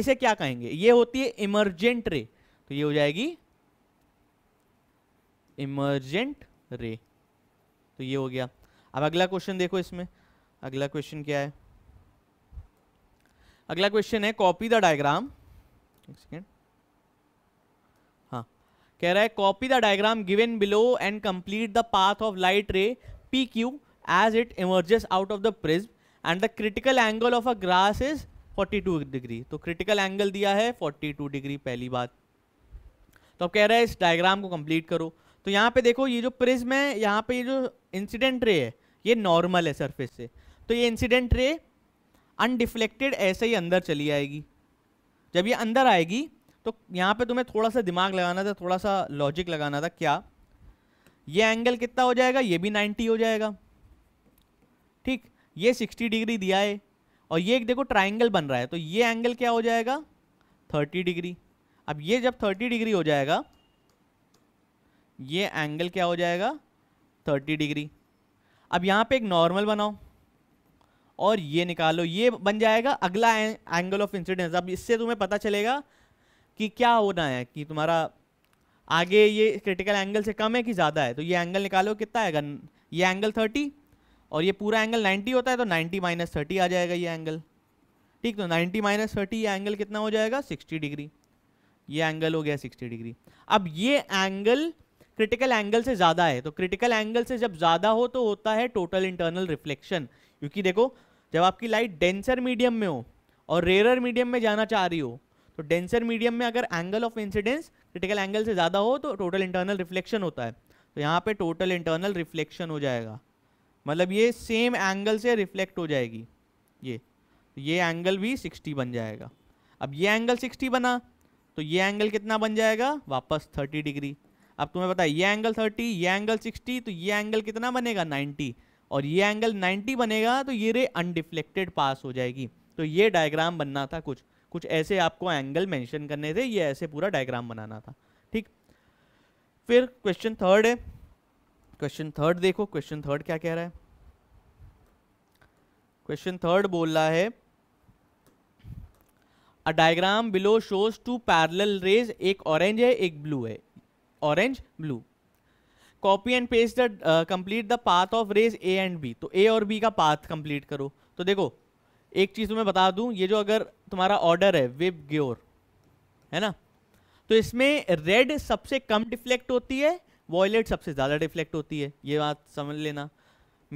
इसे क्या कहेंगे ये होती है इमरजेंट रे तो ये हो जाएगी इमरजेंट रे तो ये हो गया अब अगला क्वेश्चन देखो इसमें अगला क्वेश्चन क्या है अगला क्वेश्चन है कॉपी द डायग्राम हाँ कह रहा है copy the diagram given below and complete the path of light ray P Q as it emerges out of the prism and the critical angle of a glass is 42 degree तो क्रिटिकल एंगल दिया है 42 डिग्री पहली बात तो अब कह रहा है इस डायग्राम को कंप्लीट करो तो यहाँ पे देखो ये जो प्रिज्म है यहाँ पे ये जो इंसिडेंट रे है ये नॉर्मल है सरफेस से तो ये इंसिडेंट रे अनडिफ्लेक्टेड ऐसे ही अंदर चली आएगी जब ये अंदर आएगी तो यहाँ पे तुम्हें थोड़ा सा दिमाग लगाना था थोड़ा सा लॉजिक लगाना था क्या ये एंगल कितना हो जाएगा ये भी 90 हो जाएगा ठीक ये 60 डिग्री दिया है और ये एक देखो ट्राइंगल बन रहा है तो ये एंगल क्या हो जाएगा 30 डिग्री अब ये जब 30 डिग्री हो जाएगा ये एंगल क्या हो जाएगा 30 डिग्री अब यहाँ पे एक नॉर्मल बनाओ और ये निकालो ये बन जाएगा अगला एंगल ऑफ इंसिडेंस अब इससे तुम्हें पता चलेगा कि क्या होना है कि तुम्हारा आगे ये क्रिटिकल एंगल से कम है कि ज़्यादा है तो ये एंगल निकालो कितना आएगा ये एंगल थर्टी और ये पूरा एंगल नाइन्टी होता है तो नाइन्टी माइनस थर्टी आ जाएगा ये एंगल ठीक तो नाइन्टी माइनस थर्टी ये एंगल कितना हो जाएगा सिक्सटी डिग्री ये एंगल हो गया सिक्सटी डिग्री अब ये एंगल क्रिटिकल एंगल से ज़्यादा है तो क्रिटिकल एंगल से जब ज़्यादा हो तो होता है टोटल इंटरनल रिफ्लेक्शन क्योंकि देखो जब आपकी लाइट डेंसर मीडियम में हो और रेयर मीडियम में जाना चाह रही हो तो डेंसर मीडियम में अगर angle of incidence critical angle से ज़्यादा हो तो टोटल इंटरनल रिफ्लेक्शन होता है तो यहाँ पे टोटल इंटरनल रिफ्लेक्शन हो जाएगा मतलब ये सेम एंगल से रिफ्लेक्ट हो जाएगी ये ये एंगल भी 60 बन जाएगा अब ये एंगल 60 बना तो ये एंगल कितना बन जाएगा वापस 30 डिग्री अब तुम्हें पता है ये एंगल 30 ये एंगल 60 तो ये एंगल कितना बनेगा 90 और ये एंगल 90 बनेगा तो ये रे अनडिफ्लेक्टेड पास हो जाएगी तो ये डायग्राम बनना था कुछ कुछ ऐसे आपको एंगल मेंशन करने थे ये ऐसे पूरा डायग्राम बनाना था ठीक फिर क्वेश्चन थर्ड है क्वेश्चन थर्ड देखो क्वेश्चन थर्ड क्या कह रहा है क्वेश्चन थर्ड बोल रहा है a diagram below shows two parallel rays एक ऑरेंज है एक ब्लू है orange blue copy and paste the complete the path of rays A and B तो ए और बी का पाथ कंप्लीट करो तो देखो एक चीज़ तुम्हें बता दूं ये जो अगर तुम्हारा ऑर्डर है विब ग्योर है ना तो इसमें रेड सबसे कम डिफ्लेक्ट होती है वॉयलेट सबसे ज़्यादा डिफ्लेक्ट होती है ये बात समझ लेना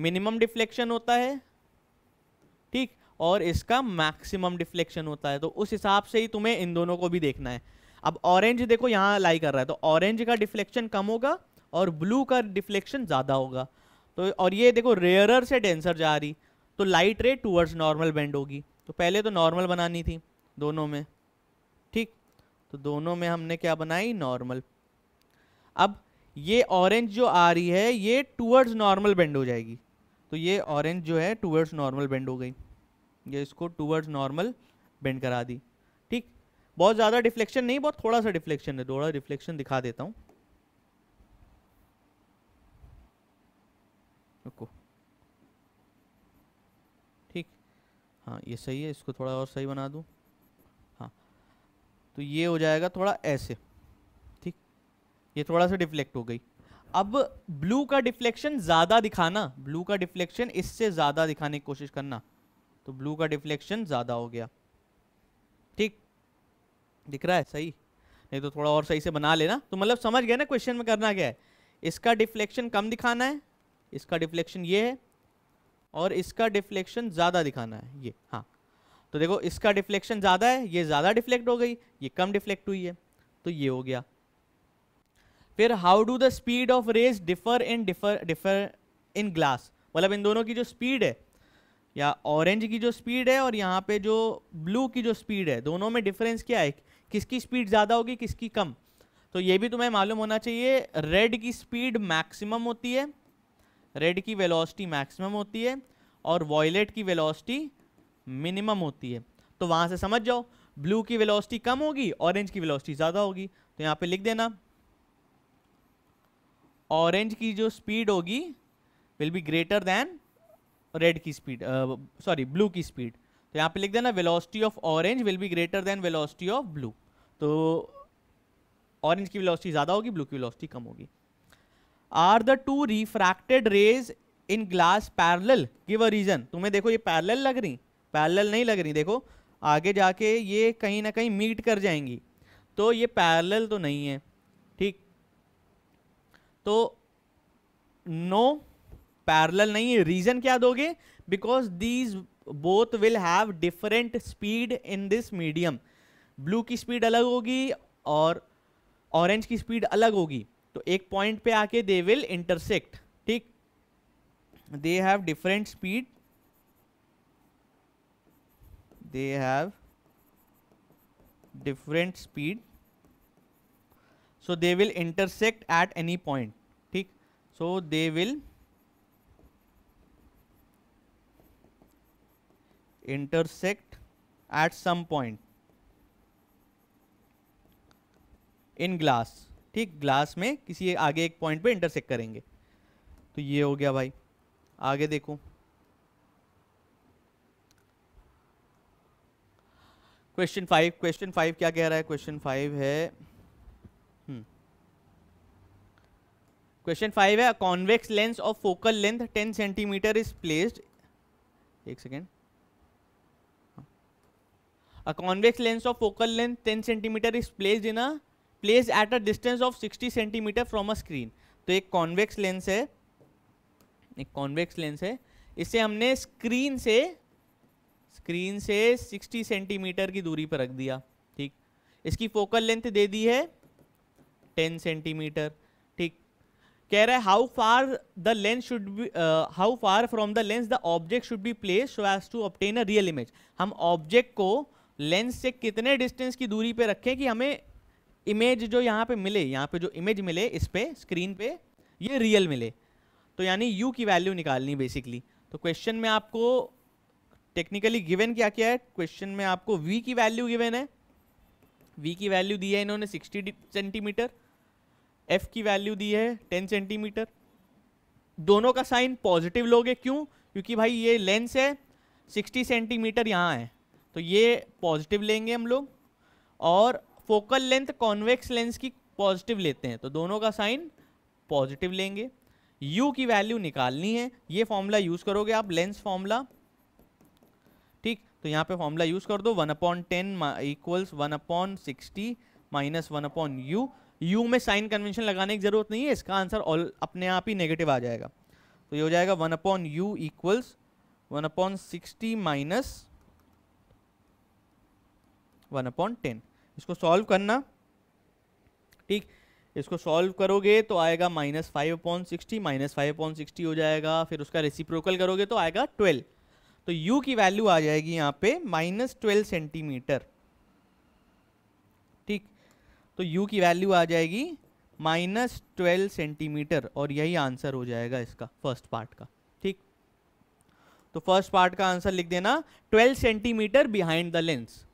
मिनिमम डिफ्लेक्शन होता है ठीक और इसका मैक्सिमम डिफ्लेक्शन होता है तो उस हिसाब से ही तुम्हें इन दोनों को भी देखना है अब ऑरेंज देखो यहाँ लाई कर रहा है तो ऑरेंज का डिफ्लेक्शन कम होगा और ब्लू का डिफ्लेक्शन ज़्यादा होगा तो और ये देखो रेयरर से डेंसर जा रही तो लाइट रे टूवर्ड्स नॉर्मल बेंड होगी तो पहले तो नॉर्मल बनानी थी दोनों में ठीक तो दोनों में हमने क्या बनाई नॉर्मल अब ये ऑरेंज जो आ रही है ये टूवर्ड्स नॉर्मल बेंड हो जाएगी तो ये ऑरेंज जो है टूवर्ड्स नॉर्मल बेंड हो गई ये इसको टूवर्ड्स नॉर्मल बेंड करा दी ठीक बहुत ज़्यादा डिफ्लेक्शन नहीं बहुत थोड़ा सा डिफ्लेक्शन है थोड़ा रिफ्लेक्शन दिखा देता हूँ रुको ठीक हाँ ये सही है इसको थोड़ा और सही बना दूँ हाँ तो ये हो जाएगा थोड़ा ऐसे ठीक ये थोड़ा सा डिफ्लेक्ट हो गई अब ब्लू का डिफ्लेक्शन ज़्यादा दिखाना ब्लू का डिफ्लेक्शन इससे ज़्यादा दिखाने की कोशिश करना तो ब्लू का डिफ्लेक्शन ज़्यादा हो गया ठीक दिख रहा है सही नहीं तो थोड़ा और सही से बना लेना तो मतलब समझ गए ना क्वेश्चन में करना क्या है इसका डिफ्लेक्शन कम दिखाना है इसका डिफ्लेक्शन ये है और इसका डिफ्लेक्शन ज़्यादा दिखाना है ये हाँ तो देखो इसका डिफ्लेक्शन ज़्यादा है ये ज़्यादा डिफ्लेक्ट हो गई ये कम डिफ्लेक्ट हुई है तो ये हो गया फिर how do the speed of rays differ in differ differ in glass मतलब इन दोनों की जो स्पीड है या ऑरेंज की जो स्पीड है और यहाँ पे जो ब्लू की जो स्पीड है दोनों में डिफरेंस क्या है किसकी स्पीड ज़्यादा होगी किसकी कम तो ये भी तुम्हें मालूम होना चाहिए रेड की स्पीड मैक्सिमम होती है रेड की वेलोसिटी मैक्सिमम होती है और वॉयलेट की वेलोसिटी मिनिमम होती है तो वहाँ से समझ जाओ ब्लू की वेलोसिटी कम होगी ऑरेंज की वेलोसिटी ज़्यादा होगी तो यहाँ पे लिख देना ऑरेंज की जो स्पीड होगी will be greater than red की स्पीड सॉरी ब्लू की स्पीड तो यहाँ पे लिख देना velocity of orange will be greater than velocity of blue तो ऑरेंज की वेलोसिटी ज़्यादा होगी ब्लू की वेलोसिटी कम होगी are the two refracted rays in glass parallel give a reason तुम्हें देखो ये पैरल लग रही पैरल नहीं लग रही देखो आगे जाके ये कहीं ना कहीं मीट कर जाएंगी तो ये पैरल तो नहीं है ठीक तो नो पैरल नहीं है रीजन क्या दोगे because these both will have different speed in this medium blue की स्पीड अलग होगी और ऑरेंज की स्पीड अलग होगी तो एक पॉइंट पे आके दे विल इंटरसेक्ट ठीक they have different speed they have different speed so they will intersect at any point ठीक so they will intersect at some point in glass ठीक ग्लास में किसी आगे एक पॉइंट पे इंटरसेक्ट करेंगे तो ये हो गया भाई आगे देखो क्वेश्चन फाइव क्वेश्चन फाइव क्या कह रहा है क्वेश्चन फाइव है क्वेश्चन हम्म। फाइव है convex lens of focal length ten centimetre is placed एक second a convex lens of focal length ten centimetre is placed in a place at a distance of 60 centimetre from a screen तो एक कॉन्वेक्स लेंस है एक कॉन्वेक्स लेंस है इसे हमने स्क्रीन से स्क्रीन से 60 सेंटीमीटर की दूरी पर रख दिया ठीक इसकी फोकल लेंथ दे दी है 10 सेंटीमीटर ठीक कह रहा है how far the lens should be how far from the lens the object should be place so as to obtain a real image हम ऑब्जेक्ट को लेंस से कितने डिस्टेंस की दूरी पर रखें कि हमें इमेज जो यहाँ पे मिले यहाँ पे जो इमेज मिले इस पर स्क्रीन पे ये रियल मिले तो यानी यू की वैल्यू निकालनी बेसिकली तो क्वेश्चन में आपको टेक्निकली गिवन क्या क्या है क्वेश्चन में आपको वी की वैल्यू गिवन है वी की वैल्यू दी है इन्होंने 60 सेंटीमीटर एफ की वैल्यू दी है 10 सेंटीमीटर दोनों का साइन पॉजिटिव लोगे क्यों क्योंकि भाई ये लेंस है 60 सेंटीमीटर यहाँ है तो ये पॉजिटिव लेंगे हम लोग और फोकल लेंथ कॉन्वेक्स लेंस की पॉजिटिव लेते हैं तो दोनों का साइन पॉजिटिव लेंगे यू की वैल्यू निकालनी है ये फॉर्मूला यूज करोगे आप लेंस फॉर्मूला ठीक तो यहाँ पे फॉर्मूला यूज कर दो one upon ten equals one upon sixty minus one upon U U में साइन कन्वेंशन लगाने की जरूरत नहीं है इसका आंसर ऑल अपने आप ही नेगेटिव आ जाएगा तो ये हो जाएगा one upon u equals one upon sixty minus one upon ten इसको सॉल्व करना ठीक इसको सॉल्व करोगे तो आएगा minus five point sixty minus five point sixty हो जाएगा फिर उसका रेसिप्रोकल करोगे तो आएगा ट्वेल्व तो यू की वैल्यू आ जाएगी यहाँ पे माइनस ट्वेल्व सेंटीमीटर ठीक तो यू की वैल्यू आ जाएगी माइनस ट्वेल्व सेंटीमीटर और यही आंसर हो जाएगा इसका फर्स्ट पार्ट का ठीक तो फर्स्ट पार्ट का आंसर लिख देना twelve centimetre behind the lens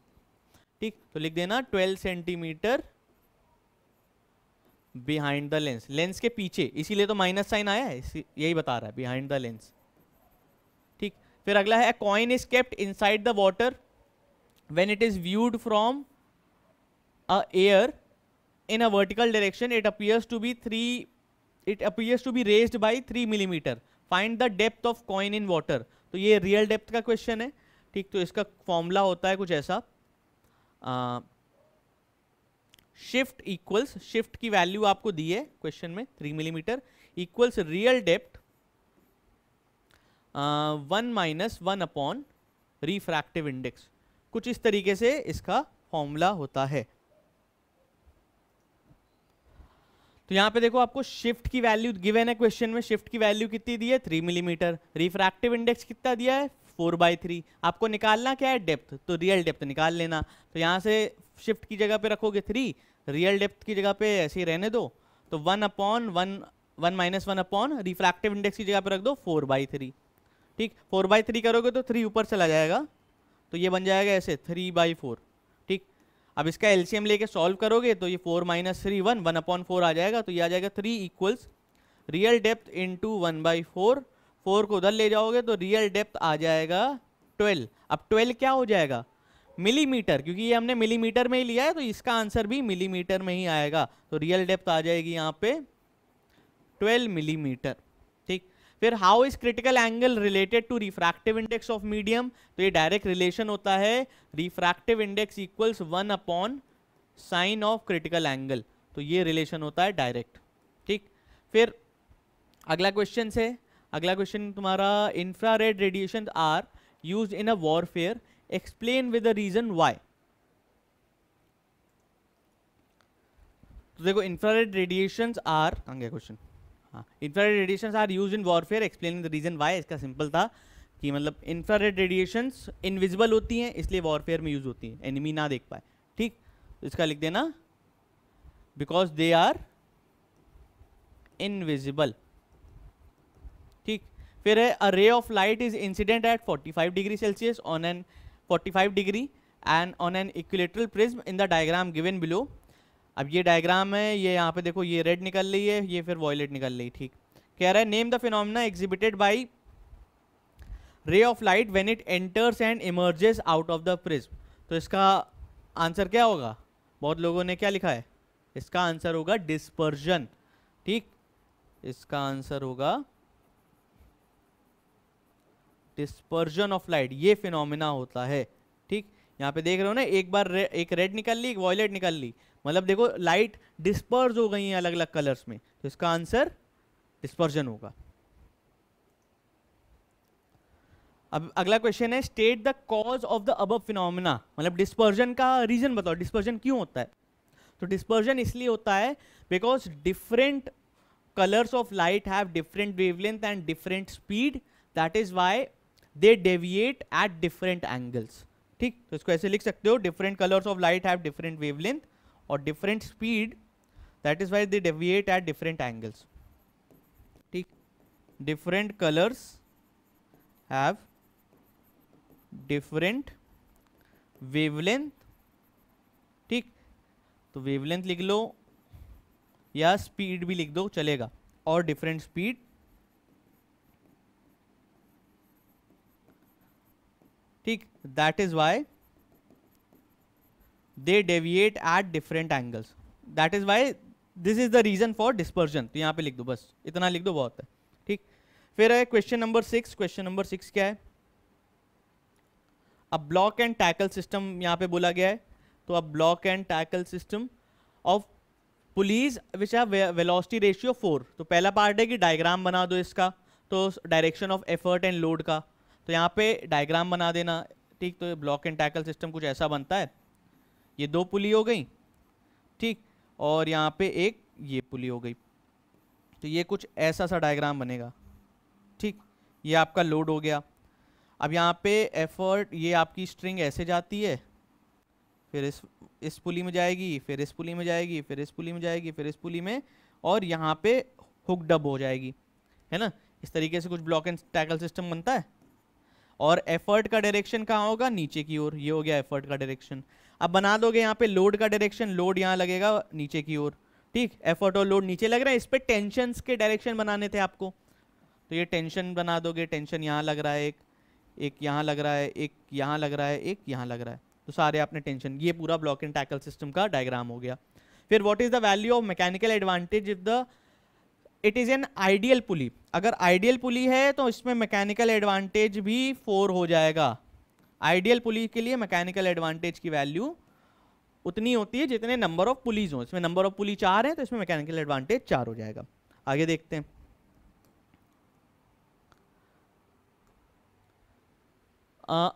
ठीक तो लिख देना 12 centimetre behind the lens lens के पीछे इसीलिए तो माइनस साइन आया है यही बता रहा है बिहाइंड द लेंस ठीक फिर अगला है coin is kept side the water when it is viewed from a air in a vertical direction it appears to be three it appears to be raised by three millimetre find the depth of coin in water तो ये रियल डेप्थ का क्वेश्चन है ठीक तो इसका फॉर्मूला होता है कुछ ऐसा शिफ्ट इक्वल्स शिफ्ट की वैल्यू आपको दी है क्वेश्चन में three millimetre equals real depth one minus one upon refractive index कुछ इस तरीके से इसका फॉर्मूला होता है तो यहां पे देखो आपको शिफ्ट की वैल्यू गिवन है क्वेश्चन में शिफ्ट की वैल्यू कितनी दी है थ्री मिलीमीटर रिफ्रैक्टिव इंडेक्स कितना दिया है फोर बाई थ्री आपको निकालना क्या है डेप्थ तो रियल डेप्थ निकाल लेना तो यहाँ से शिफ्ट की जगह पे रखोगे थ्री रियल डेप्थ की जगह पे ऐसे ही रहने दो तो one upon one one minus one upon refractive index की जगह पे रख दो फोर बाई थ्री ठीक फोर बाई थ्री करोगे तो थ्री ऊपर चला जाएगा तो ये बन जाएगा ऐसे थ्री बाई फोर ठीक अब इसका एलसीएम लेके सॉल्व करोगे तो ये four minus three one one upon four आ जाएगा तो ये आ जाएगा three equals real depth into one by four four को उधर ले जाओगे तो रियल डेप्थ आ जाएगा ट्वेल्व अब ट्वेल्व क्या हो जाएगा मिलीमीटर क्योंकि ये हमने मिलीमीटर में ही लिया है तो इसका आंसर भी मिलीमीटर में ही आएगा तो रियल डेप्थ आ जाएगी यहाँ पे 12 मिलीमीटर ठीक फिर how is critical angle related to refractive index of medium तो ये डायरेक्ट रिलेशन होता है refractive index equals one upon sine of critical angle तो ये रिलेशन होता है डायरेक्ट ठीक फिर अगला क्वेश्चन है अगला क्वेश्चन तुम्हारा infrared radiation are used in a warfare explain with a reason why तो देखो इंफ्रारेड रेडिएशन आर आगे क्वेश्चन हाँ red radiation are used in warfare explain the reason why इसका सिंपल था कि मतलब इंफ्रा रेड रेडिएशंस इनविजिबल होती हैं इसलिए वॉरफेयर में यूज होती हैं एनिमी ना देख पाए ठीक तो इसका लिख देना बिकॉज दे आर इनविजिबल फिर है a ray of light is incident at 45 degree celsius on an 45 degree and on an equilateral prism in the diagram given below अब ये डायग्राम है ये यहाँ पे देखो ये रेड निकल रही है ये फिर वॉयलेट निकल रही ठीक कह रहा है name the phenomena exhibited by ray of light when it enters and emerges out of the prism तो इसका आंसर क्या होगा बहुत लोगों ने क्या लिखा है इसका आंसर होगा डिस्पर्जन ठीक इसका आंसर होगा डिस्पर्जन ऑफ लाइट ये फिनोमिना होता है ठीक यहाँ पे देख रहे हो ना एक बार रे, एक रेड निकल ली एक वॉयलेट निकल ली मतलब देखो लाइट डिस्पर्ज हो गई है अलग अलग कलर्स में तो इसका आंसर डिस्पर्जन होगा अब अगला क्वेश्चन है state the cause of the अब फिनोमिना मतलब डिस्पर्जन का रीजन बताओ डिस्पर्जन क्यों होता है तो डिस्पर्जन इसलिए होता है because different colours of light have different wavelength and different speed that is why they deviate at different angles ठीक तो इसको ऐसे लिख सकते हो different colours of light have different wavelength और different speed that is why they deviate at different angles ठीक different colours have different wavelength ठीक तो वेवलेंथ लिख लो या स्पीड भी लिख दो चलेगा और डिफरेंट स्पीड ठीक that is why they deviate at different angles that is why this is the reason for dispersion तो यहां पे लिख दो बस इतना लिख दो बहुत है ठीक फिर है question number six question number six क्या है अब ब्लॉक एंड टैकल सिस्टम यहां पे बोला गया है तो अब block and tackle system of pulleys which है वेलोसिटी रेशियो फोर तो पहला पार्ट है कि डायग्राम बना दो इसका तो direction of effort and load का तो यहाँ पे डायग्राम बना देना ठीक तो ब्लॉक एंड टैकल सिस्टम कुछ ऐसा बनता है ये दो पुली हो गई ठीक और यहाँ पे एक ये पुली हो गई तो ये कुछ ऐसा सा डायग्राम बनेगा ठीक ये आपका लोड हो गया अब यहाँ पे एफर्ट ये आपकी स्ट्रिंग ऐसे जाती है फिर इस इस पुली में जाएगी फिर इस पुली में जाएगी फिर इस पुली में जाएगी फिर इस पुली में और यहाँ पे हुक डब हो जाएगी है ना इस तरीके से कुछ ब्लॉक एंड टैकल सिस्टम बनता है और एफर्ट का डायरेक्शन कहाँ होगा नीचे की ओर ये हो गया एफर्ट का डायरेक्शन अब बना दोगे यहाँ पे लोड का डायरेक्शन लोड यहाँ लगेगा नीचे की ओर ठीक एफर्ट और लोड नीचे लग रहा है इस पर टेंशन के डायरेक्शन बनाने थे आपको तो ये टेंशन बना दोगे टेंशन यहाँ लग रहा है एक एक यहाँ लग रहा है एक यहाँ लग रहा है एक यहाँ लग रहा है तो सारे आपने टेंशन ये पूरा ब्लॉक एंड टैकल सिस्टम का डायग्राम हो गया फिर what is the value of mechanical advantage if the it is an ideal pulley अगर आइडियल पुली है तो इसमें मैकेनिकल एडवांटेज भी फोर हो जाएगा आइडियल पुली के लिए मैकेनिकल एडवांटेज की वैल्यू उतनी होती है जितने नंबर ऑफ पुलीज हों इसमें नंबर ऑफ पुली चार है तो इसमें मैकेनिकल एडवांटेज चार हो जाएगा आगे देखते हैं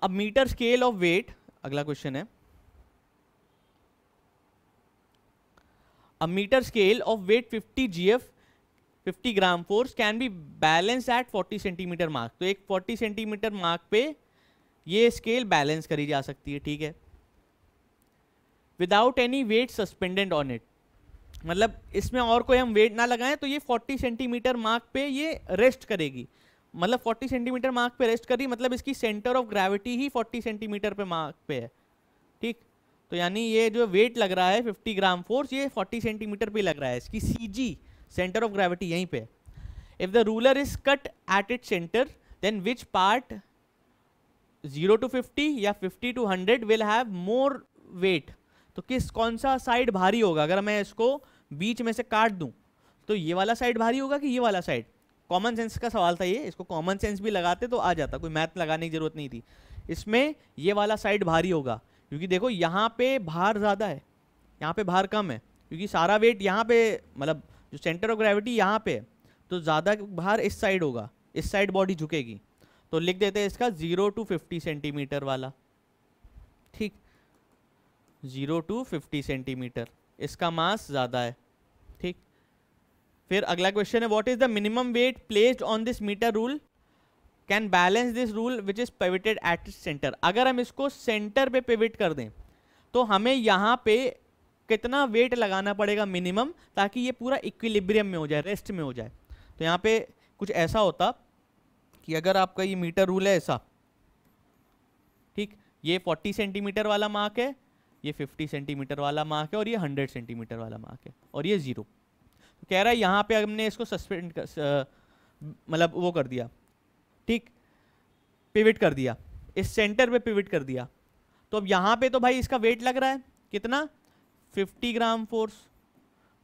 अब मीटर स्केल ऑफ वेट अगला क्वेश्चन है अब metre scale of weight 50 gf 50 gram force can be balance at 40 centimetre mark तो एक 40 सेंटीमीटर मार्क पे ये स्केल बैलेंस करी जा सकती है ठीक है without any weight suspended on it मतलब इसमें और कोई हम वेट ना लगाएं तो ये 40 सेंटीमीटर मार्क पे ये रेस्ट करेगी मतलब 40 सेंटीमीटर मार्क पे रेस्ट करी मतलब इसकी सेंटर ऑफ ग्रेविटी ही 40 सेंटीमीटर पे मार्क पे है ठीक तो यानी ये जो वेट लग रहा है 50 ग्राम फोर्स ये 40 सेंटीमीटर पे लग रहा है इसकी सी सेंटर ऑफ ग्रेविटी यहीं पे if the ruler is cut at it centre then which part zero to fifty या fifty to hundred will have more weight तो किस कौन सा साइड भारी होगा अगर मैं इसको बीच में से काट दूँ तो ये वाला साइड भारी होगा कि ये वाला साइड कॉमन सेंस का सवाल था ये इसको कॉमन सेंस भी लगाते तो आ जाता कोई मैथ लगाने की ज़रूरत नहीं थी इसमें ये वाला साइड भारी होगा क्योंकि देखो यहाँ पे भार ज़्यादा है यहाँ पे भार कम है क्योंकि सारा वेट यहाँ पे मतलब जो सेंटर ऑफ ग्रेविटी यहाँ पे तो ज़्यादा बाहर इस साइड होगा इस साइड बॉडी झुकेगी तो लिख देते हैं इसका ज़ीरो टू फिफ्टी सेंटीमीटर वाला ठीक ज़ीरो टू फिफ्टी सेंटीमीटर इसका मास ज़्यादा है ठीक फिर अगला क्वेश्चन है what is the minimum weight placed on this metre rule can balance this rule which is pivoted at centre अगर हम इसको सेंटर पे पेविट कर दें तो हमें यहाँ पे कितना वेट लगाना पड़ेगा मिनिमम ताकि ये पूरा इक्विलिब्रियम में हो जाए रेस्ट में हो जाए तो यहाँ पे कुछ ऐसा होता कि अगर आपका ये मीटर रूल है ऐसा ठीक ये 40 सेंटीमीटर वाला मार्क है ये 50 सेंटीमीटर वाला मार्क है और ये 100 सेंटीमीटर वाला मार्क है और ये ज़ीरो तो कह रहा है यहाँ पे हमने इसको सस्पेंड मतलब वो कर दिया ठीक पिविट कर दिया इस सेंटर पे पिविट कर दिया तो अब यहाँ पे तो भाई इसका वेट लग रहा है कितना 50 ग्राम फोर्स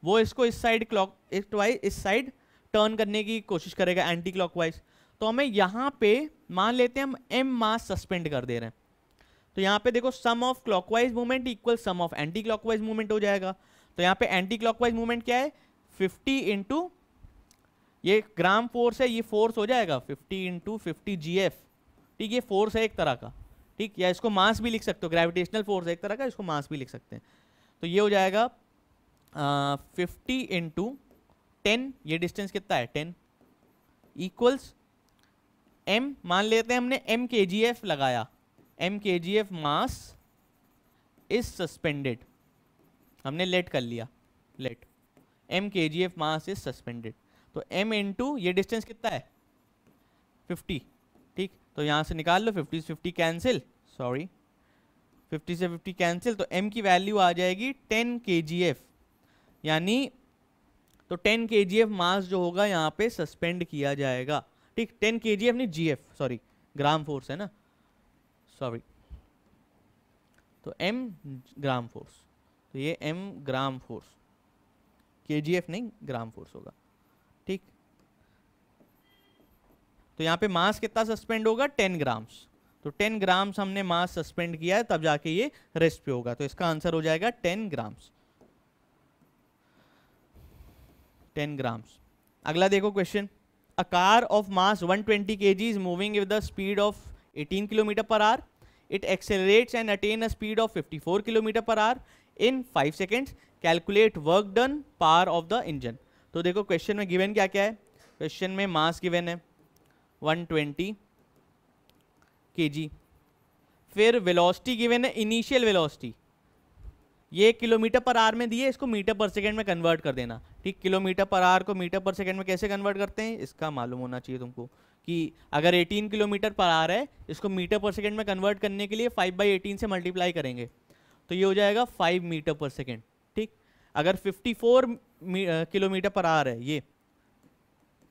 वो इसको इस साइड क्लॉक वाइज इस साइड टर्न करने की कोशिश करेगा एंटी क्लॉकवाइज तो हमें यहाँ पे मान लेते हैं हम एम मास सस्पेंड कर दे रहे हैं तो यहाँ पे देखो sum of clockwise movement equal sum of anti clockwise movement हो जाएगा तो यहाँ पे एंटी क्लॉकवाइज मूवमेंट क्या है 50 इंटू ये ग्राम फोर्स है ये फोर्स हो जाएगा 50 इंटू फिफ्टी जी एफ ठीक ये फोर्स है एक तरह का ठीक या इसको मास भी लिख सकते हो ग्रेविटेशनल फोर्स है एक तरह का इसको मास भी लिख सकते हैं तो ये हो जाएगा फिफ्टी इंटू टेन ये डिस्टेंस कितना है टेन इक्वल्स एम मान लेते हैं हमने एम के जी एफ लगाया m k g f mass is suspended हमने लेट कर लिया let m k g f mass is suspended तो m इंटू ये डिस्टेंस कितना है 50 ठीक तो यहाँ से निकाल लो 50 50 कैंसिल सॉरी 50 से 50 कैंसिल तो m की वैल्यू आ जाएगी 10 के यानी तो 10 के मास जो होगा यहाँ पे सस्पेंड किया जाएगा ठीक 10 के जी नहीं जी सॉरी ग्राम फोर्स है ना सॉरी तो m ग्राम फोर्स तो ये m ग्राम फोर्स के नहीं ग्राम फोर्स होगा ठीक तो यहाँ पे मास कितना सस्पेंड होगा 10 ग्राम्स तो टेन ग्राम्स हमने मास सस्पेंड किया है तब जाके ये रेस्ट पे होगा तो इसका आंसर हो जाएगा टेन ग्राम्स 10 ग्राम्स अगला देखो question a car of mass 120 twenty k g is moving with the speed of 18 kilometre per hour it accelerates and attain a speed of 54 kilometre per hour in 5 seconds calculate work done power of the engine तो देखो क्वेश्चन में गिवेन क्या क्या है क्वेश्चन में मास गिवेन है के फिर वेलोसिटी गिवेन है इनिशियल वेलोसिटी ये किलोमीटर पर आर में दिए इसको मीटर पर सेकंड में कन्वर्ट कर देना ठीक किलोमीटर पर आर को मीटर पर सेकंड में कैसे कन्वर्ट करते हैं इसका मालूम होना चाहिए तुमको कि अगर 18 किलोमीटर पर आर है इसको मीटर पर सेकंड में कन्वर्ट करने के लिए 5 बाई एटीन से मल्टीप्लाई करेंगे तो ये हो जाएगा 5 मीटर पर सेकेंड ठीक अगर 54 किलोमीटर पर आर है ये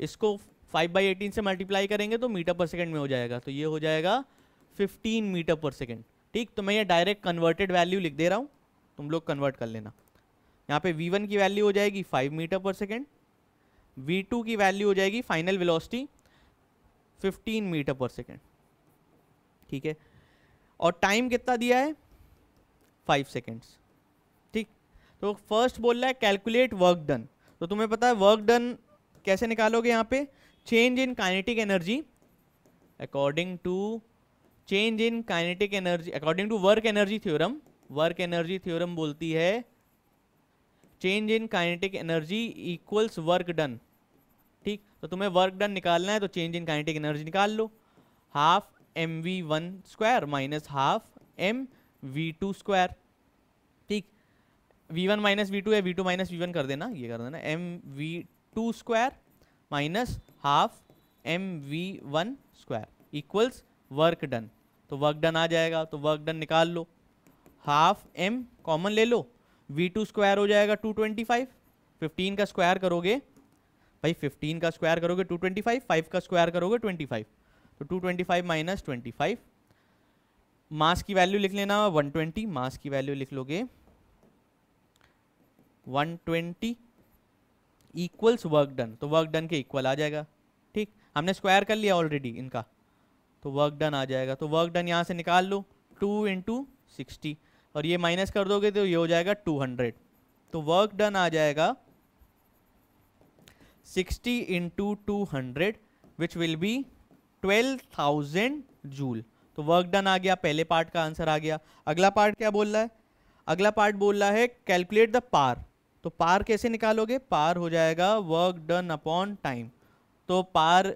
इसको फाइव बाई एटीन से मल्टीप्लाई करेंगे तो मीटर पर सेकेंड में हो जाएगा तो ये हो जाएगा फिफ्टीन मीटर पर सेकेंड ठीक तो मैं ये डायरेक्ट कन्वर्टेड वैल्यू लिख दे रहा हूँ तुम लोग कन्वर्ट कर लेना यहाँ पे V1 की वैल्यू हो जाएगी 5 मीटर पर सेकेंड V2 की वैल्यू हो जाएगी final velocity 15 metre per second ठीक है और टाइम कितना दिया है फाइव सेकेंड्स ठीक तो फर्स्ट बोल रहा है कैलकुलेट वर्क डन तो तुम्हें पता है वर्क डन कैसे निकालोगे यहाँ पे change in kinetic energy according to change in kinetic energy according to work energy theorem work energy theorem बोलती है change in kinetic energy equals work done ठीक तो तुम्हें वर्क डन निकालना है तो चेंज इन काइनेटिक एनर्जी निकाल लो half M v one square minus half M v two square ठीक v one minus v two है v two minus v one कर देना ये कर देना m v two square minus half M v one square equals work done तो वर्क डन आ जाएगा तो वर्क डन निकाल लो हाफ एम कॉमन ले लो वी टू स्क्वायर हो जाएगा टू ट्वेंटी फाइव फिफ्टीन का स्क्वायर करोगे भाई फिफ्टीन का स्क्वायर करोगे टू ट्वेंटी फाइव फाइव का स्क्वायर करोगे ट्वेंटी फाइव तो two twenty five minus twenty five mass की वैल्यू लिख लेना वन ट्वेंटी मास की वैल्यू लिख लोगे one twenty equals work done तो वर्क डन के इक्वल आ जाएगा ठीक हमने स्क्वायर कर लिया ऑलरेडी इनका तो वर्क डन आ जाएगा तो वर्क डन यहाँ से निकाल लो टू इंटू सिक्सटी और ये माइनस कर दोगे तो ये हो जाएगा टू हंड्रेड तो वर्क डन आ जाएगा sixty into two hundred which will be twelve thousand joule तो वर्क डन आ गया पहले पार्ट का आंसर आ गया अगला पार्ट क्या बोल रहा है अगला पार्ट बोल रहा है कैलकुलेट द पार तो पार कैसे निकालोगे पार हो जाएगा वर्क डन अपॉन टाइम तो पार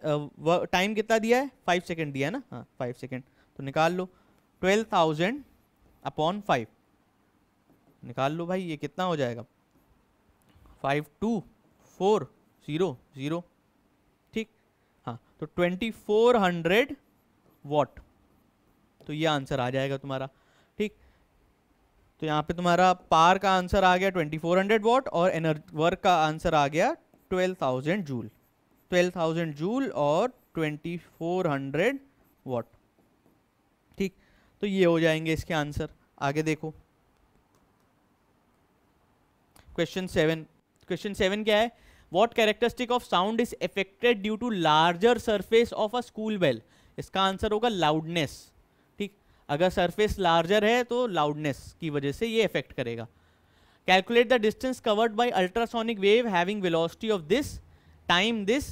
टाइम कितना दिया है फाइव सेकेंड दिया है ना हाँ फाइव सेकेंड तो निकाल लो ट्वेल्व थाउजेंड अपॉन फाइव निकाल लो भाई ये कितना हो जाएगा five two four zero zero ठीक हाँ तो ट्वेंटी फोर हंड्रेड वॉट तो ये आंसर आ जाएगा तुम्हारा तो यहाँ पे तुम्हारा पार का आंसर आ गया 2400 वॉट और एनर्जी वर्क का आंसर आ गया 12,000 जूल 12,000 जूल और 2400 वॉट ठीक तो ये हो जाएंगे इसके आंसर आगे देखो क्वेश्चन सेवन क्वेश्चन सेवन क्या है what characteristic of sound is affected due to larger surface of a school bell इसका आंसर होगा लाउडनेस अगर सरफेस लार्जर है तो लाउडनेस की वजह से ये इफेक्ट करेगा calculate the distance covered by ultrasonic wave having velocity of this time this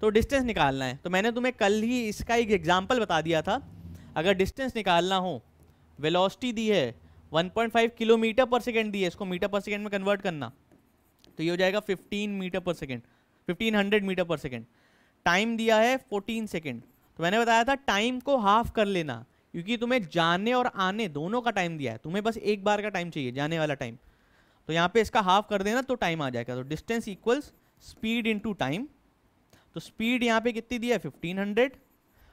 तो डिस्टेंस निकालना है तो मैंने तुम्हें कल ही इसका एक एग्जाम्पल बता दिया था अगर डिस्टेंस निकालना हो वेलोसिटी दी है 1.5 किलोमीटर पर सेकेंड दी है इसको मीटर पर सेकेंड में कन्वर्ट करना तो ये हो जाएगा 15 metre per second 1500 metre per second time दिया है 14 सेकेंड तो मैंने बताया था टाइम को हाफ कर लेना क्योंकि तुम्हें जाने और आने दोनों का टाइम दिया है तुम्हें बस एक बार का टाइम चाहिए जाने वाला टाइम तो यहाँ पे इसका हाफ कर देना तो टाइम आ जाएगा तो distance equals speed into time तो स्पीड यहाँ पे कितनी दी है 1500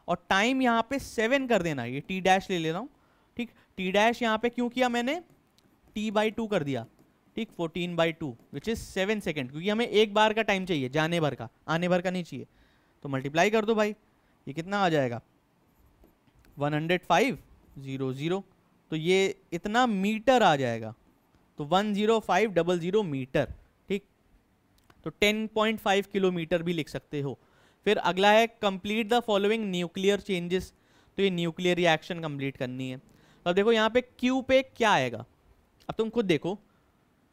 और टाइम यहाँ पे सेवन कर देना ये टी डैश ले ले रहा हूँ ठीक टी डैश यहाँ पे क्यों किया मैंने टी बाई टू कर दिया ठीक fourteen by two which is seven second क्योंकि हमें एक बार का टाइम चाहिए जाने भर का आने भर का नहीं चाहिए तो मल्टीप्लाई कर दो भाई ये कितना आ जाएगा one hundred five zero zero तो ये इतना मीटर आ जाएगा तो one zero five double zero metre ठीक तो टेन पॉइंट फाइव किलोमीटर भी लिख सकते हो फिर अगला है complete the following nuclear changes तो ये न्यूक्लियर रिएक्शन कंप्लीट करनी है तो अब देखो यहाँ पे क्यू पे क्या आएगा अब तुम खुद देखो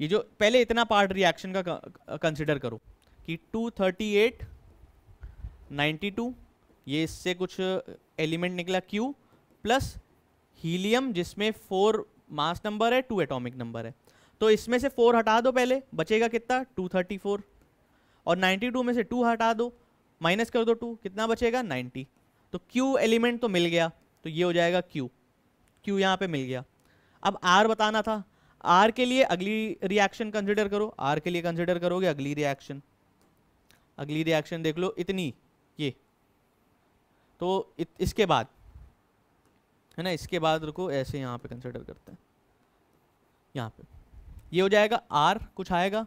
ये जो पहले इतना पार्ट रिएक्शन का कंसिडर करो कि टू 92 ये इससे कुछ एलिमेंट निकला क्यू प्लस हीलियम जिसमें फोर मास नंबर है टू एटॉमिक नंबर है तो इसमें से फोर हटा दो पहले बचेगा कितना टू थर्टी फोर और नाइन्टी टू में से टू हटा दो माइनस कर दो टू कितना बचेगा नाइन्टी तो क्यू एलिमेंट तो मिल गया तो ये हो जाएगा क्यू क्यू यहाँ पे मिल गया अब आर बताना था आर के लिए अगली रिएक्शन कंसिडर करो आर के लिए कंसिडर करोगे अगली रिएक्शन अगली रिएक्शन देख लो इतनी ये तो इत, इसके बाद है ना इसके बाद रुको ऐसे यहाँ पे कंसिडर करते हैं यहाँ पे ये हो जाएगा आर कुछ आएगा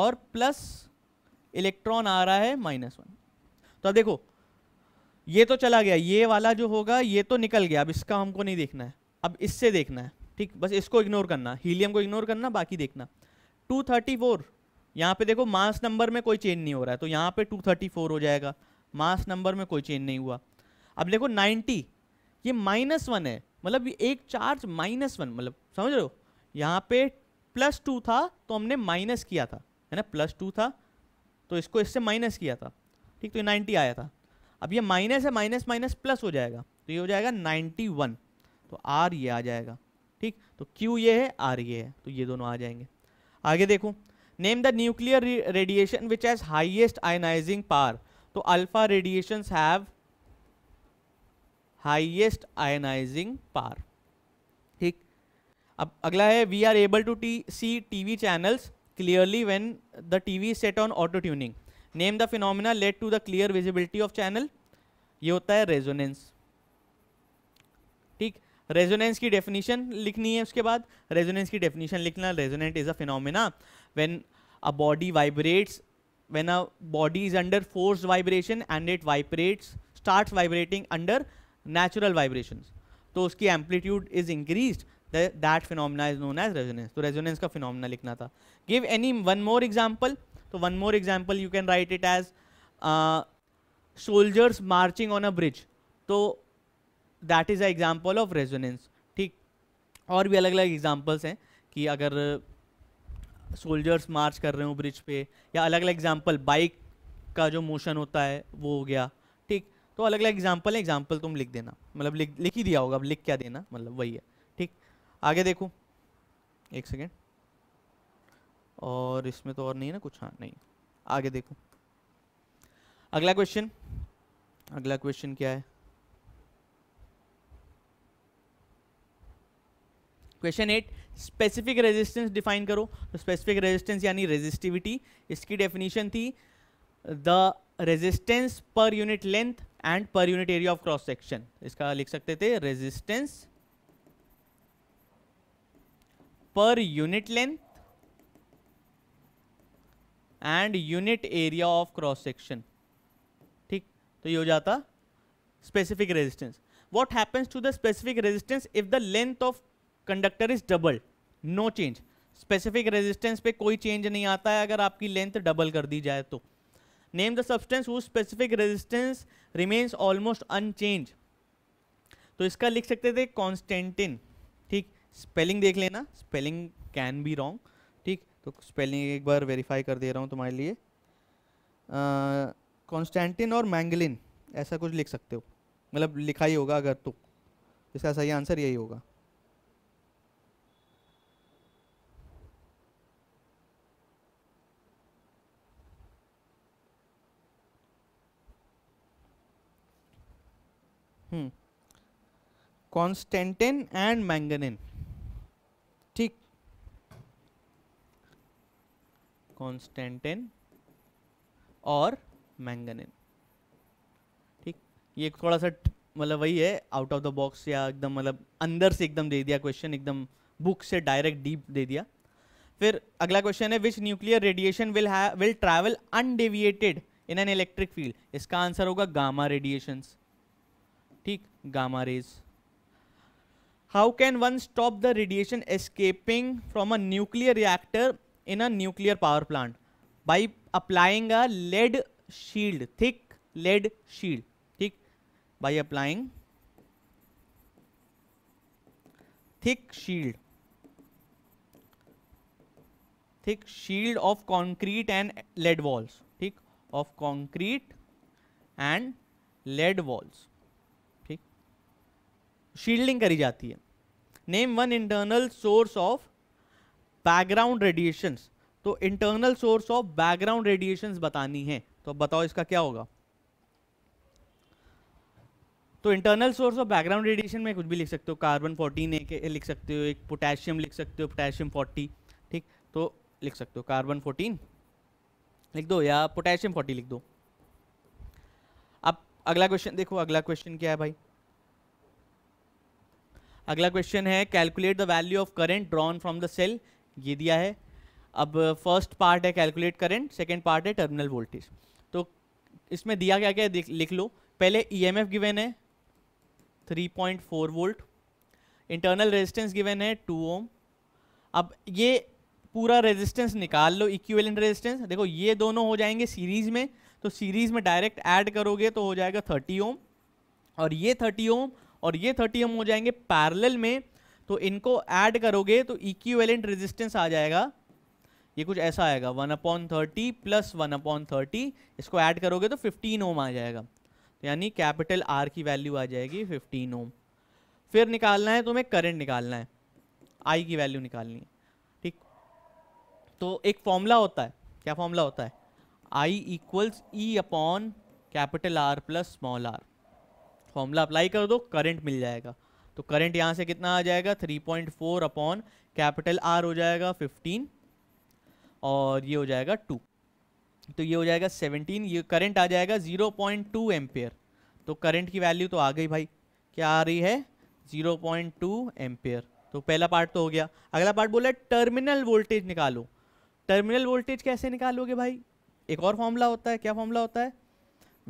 और प्लस इलेक्ट्रॉन आ रहा है माइनस वन तो अब देखो ये तो चला गया ये वाला जो होगा ये तो निकल गया अब इसका हमको नहीं देखना है अब इससे देखना है ठीक बस इसको इग्नोर करना हीलियम को इग्नोर करना बाकी देखना 234 थर्टी फोर यहाँ पे देखो मास नंबर में कोई चेंज नहीं हो रहा है तो यहाँ पे 234 हो जाएगा मास नंबर में कोई चेंज नहीं हुआ अब देखो 90 ये माइनस वन है मतलब ये एक चार्ज माइनस वन मतलब समझ रहे हो यहाँ पे प्लस टू था तो हमने माइनस किया था है ना प्लस टू था तो इसको इससे माइनस किया था ठीक तो ये नाइन्टी आया था अब ये माइनस है माइनस माइनस प्लस हो जाएगा तो ये हो जाएगा नाइन्टी वन तो आर ये आ जाएगा ठीक तो क्यू ये है आर ये है तो ये दोनों आ जाएंगे आगे देखो name the nuclear radiation which has highest ionising power तो alpha radiations have highest ionising power ठीक अब अगला है we are able to T see TV channels clearly when the T V set on auto tuning name the phenomena let to the clear visibility of channel ये होता है रेजोनेंस ठीक रेजोनेंस की डेफिनेशन लिखनी है उसके बाद रेजोनेंस की डेफिनेशन लिखना resonant is a phenomena when a body vibrates when a body is under force vibration and it vibrates start vibrating under natural vibration तो उसकी amplitude is increase that phenomena is known as resonance तो रेजोनेंस का फिनोमिना लिखना था give any one more example तो one more example you can write it as soldiers marching on a bridge तो that is a example of resonance ठीक और भी अलग अलग एग्जाम्पल्स हैं कि अगर सोल्जर्स मार्च कर रहे हो ब्रिज पे या अलग अलग एग्जाम्पल बाइक का जो मोशन होता है वो हो गया तो अलग अलग एग्जाम्पल है एग्जाम्पल तुम लिख देना मतलब लिख लिख ही दिया होगा अब लिख क्या देना मतलब वही है ठीक आगे देखो एक सेकेंड और इसमें तो और नहीं है ना कुछ हाँ नहीं आगे देखो अगला क्वेश्चन अगला क्वेश्चन क्या है question eight specific resistance define करो तो स्पेसिफिक रेजिस्टेंस यानी रेजिस्टिविटी इसकी डेफिनेशन थी the resistance per unit length and per unit area of cross section इसका लिख सकते थे resistance per unit length and unit area of cross section ठीक तो ये हो जाता specific resistance what happens to the specific resistance if the length of conductor is double no change specific resistance पे कोई चेंज नहीं आता है अगर आपकी लेंथ डबल कर दी जाए तो नेम द सब्सटेंस वो specific resistance remains almost unchanged तो इसका लिख सकते थे कॉन्स्टेंटिन ठीक स्पेलिंग देख लेना स्पेलिंग कैन बी रॉन्ग ठीक तो स्पेलिंग एक बार वेरीफाई कर दे रहा हूँ तुम्हारे लिए कॉन्स्टेंटिन uh, और मैंगलिन ऐसा कुछ लिख सकते हो मतलब लिखा ही होगा अगर तो इसका सही आंसर यही होगा कॉन्स्टेंटिन कॉन्स्टेंटेन एंड मैंगनिन ठीक कॉन्स्टेंटेन और मैंगनिन ठीक ये थोड़ा सा मतलब वही है आउट ऑफ द बॉक्स या एकदम मतलब अंदर से एकदम दे दिया क्वेश्चन एकदम बुक से डायरेक्ट डीप दे दिया फिर अगला क्वेश्चन है which nuclear radiation will will travel undeviated in an electric field इसका आंसर होगा गामा रेडिएशंस ठीक gamma rays how can one stop the radiation escaping from a nuclear reactor in a nuclear power plant by applying a lead shield thick lead shield ठीक by applying thick shield thick shield of concrete and lead walls ठीक of concrete and lead walls shielding करी जाती है name one internal source of background radiations तो internal source of background radiations बतानी है तो बताओ इसका क्या होगा तो internal source of background radiation में कुछ भी लिख सकते हो कार्बन फोर्टीन एक लिख सकते हो एक पोटेशियम लिख सकते हो पोटेशियम फोर्टी ठीक तो लिख सकते हो कार्बन फोर्टीन लिख दो या पोटेशियम फोर्टी लिख दो अब अगला क्वेश्चन देखो अगला क्वेश्चन क्या है भाई अगला क्वेश्चन है calculate the value of current drawn from the cell ये दिया है अब फर्स्ट पार्ट है कैलकुलेट करंट सेकेंड पार्ट है टर्मिनल वोल्टेज तो इसमें दिया क्या क्या लिख लो पहले ई एम एफ गिवेन है 3.4 वोल्ट इंटरनल रेजिस्टेंस गिवन है 2 ओम अब ये पूरा रेजिस्टेंस निकाल लो इक्विवेलेंट रेजिस्टेंस देखो ये दोनों हो जाएंगे सीरीज में तो सीरीज में डायरेक्ट ऐड करोगे तो हो जाएगा थर्टी ओम और ये थर्टी ओम और ये थर्टी हम हो जाएंगे पैरल में तो इनको ऐड करोगे तो इक्वेलेंट रेजिस्टेंस आ जाएगा ये कुछ ऐसा आएगा one upon thirty plus one upon thirty इसको ऐड करोगे तो फिफ्टीन ओम आ जाएगा तो यानी कैपिटल आर की वैल्यू आ जाएगी फिफ्टीन ओम फिर निकालना है तुम्हें करंट निकालना है आई की वैल्यू निकालनी है ठीक तो एक फॉर्मूला होता है क्या फॉर्मूला होता है I equals E upon capital R plus small r formula apply कर दो करंट मिल जाएगा तो करंट यहाँ से कितना आ जाएगा 3.4 अपॉन कैपिटल आर हो जाएगा 15 और ये हो जाएगा 2 तो ये हो जाएगा 17 ये करंट आ जाएगा 0.2 पॉइंट तो करंट की वैल्यू तो आ गई भाई क्या आ रही है 0.2 पॉइंट तो पहला पार्ट तो हो गया अगला पार्ट बोला टर्मिनल वोल्टेज निकालो टर्मिनल वोल्टेज कैसे निकालोगे भाई एक और फॉर्मूला होता है क्या फॉर्मूला होता है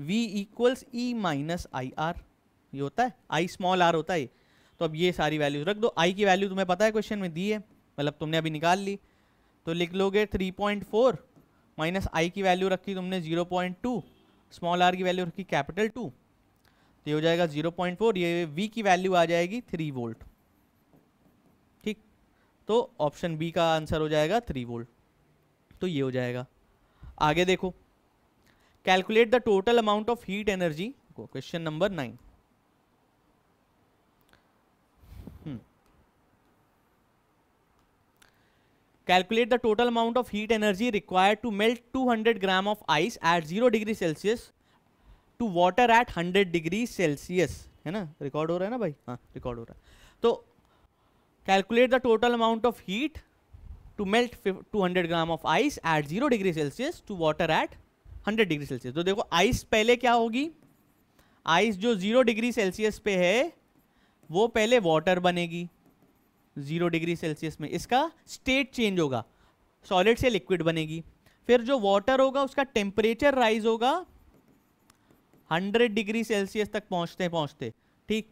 V equals E minus I R ये होता है आई स्मॉल आर होता है तो अब ये सारी वैल्यूज रख दो आई की वैल्यू तुम्हें पता है क्वेश्चन में दी है मतलब तुमने अभी निकाल ली तो लिख लोगे three point four minus I की वैल्यू रखी तुमने zero point two small r की वैल्यू रखी कैपिटल टू तो ये हो जाएगा जीरो पॉइंट फोर ये वी की वैल्यू आ जाएगी थ्री वोल्ट ठीक तो ऑप्शन बी का आंसर हो जाएगा थ्री वोल्ट तो ये हो जाएगा आगे देखो calculate the total amount of heat energy question number nine calculate the total amount of heat energy required to melt 200 gram of ice at zero degree Celsius to water at 100 degree Celsius है ना रिकॉर्ड हो रहा है ना भाई हाँ रिकॉर्ड हो रहा है तो calculate the total amount of heat to melt 200 gram of ice at zero degree Celsius to water at 100 degree Celsius तो देखो आइस पहले क्या होगी आइस जो जीरो डिग्री सेल्सियस पे है वो पहले वाटर बनेगी ज़ीरो डिग्री सेल्सियस में इसका स्टेट चेंज होगा सॉलिड से लिक्विड बनेगी फिर जो वाटर होगा उसका टेम्परेचर राइज होगा 100 डिग्री सेल्सियस तक पहुंचते पहुंचते ठीक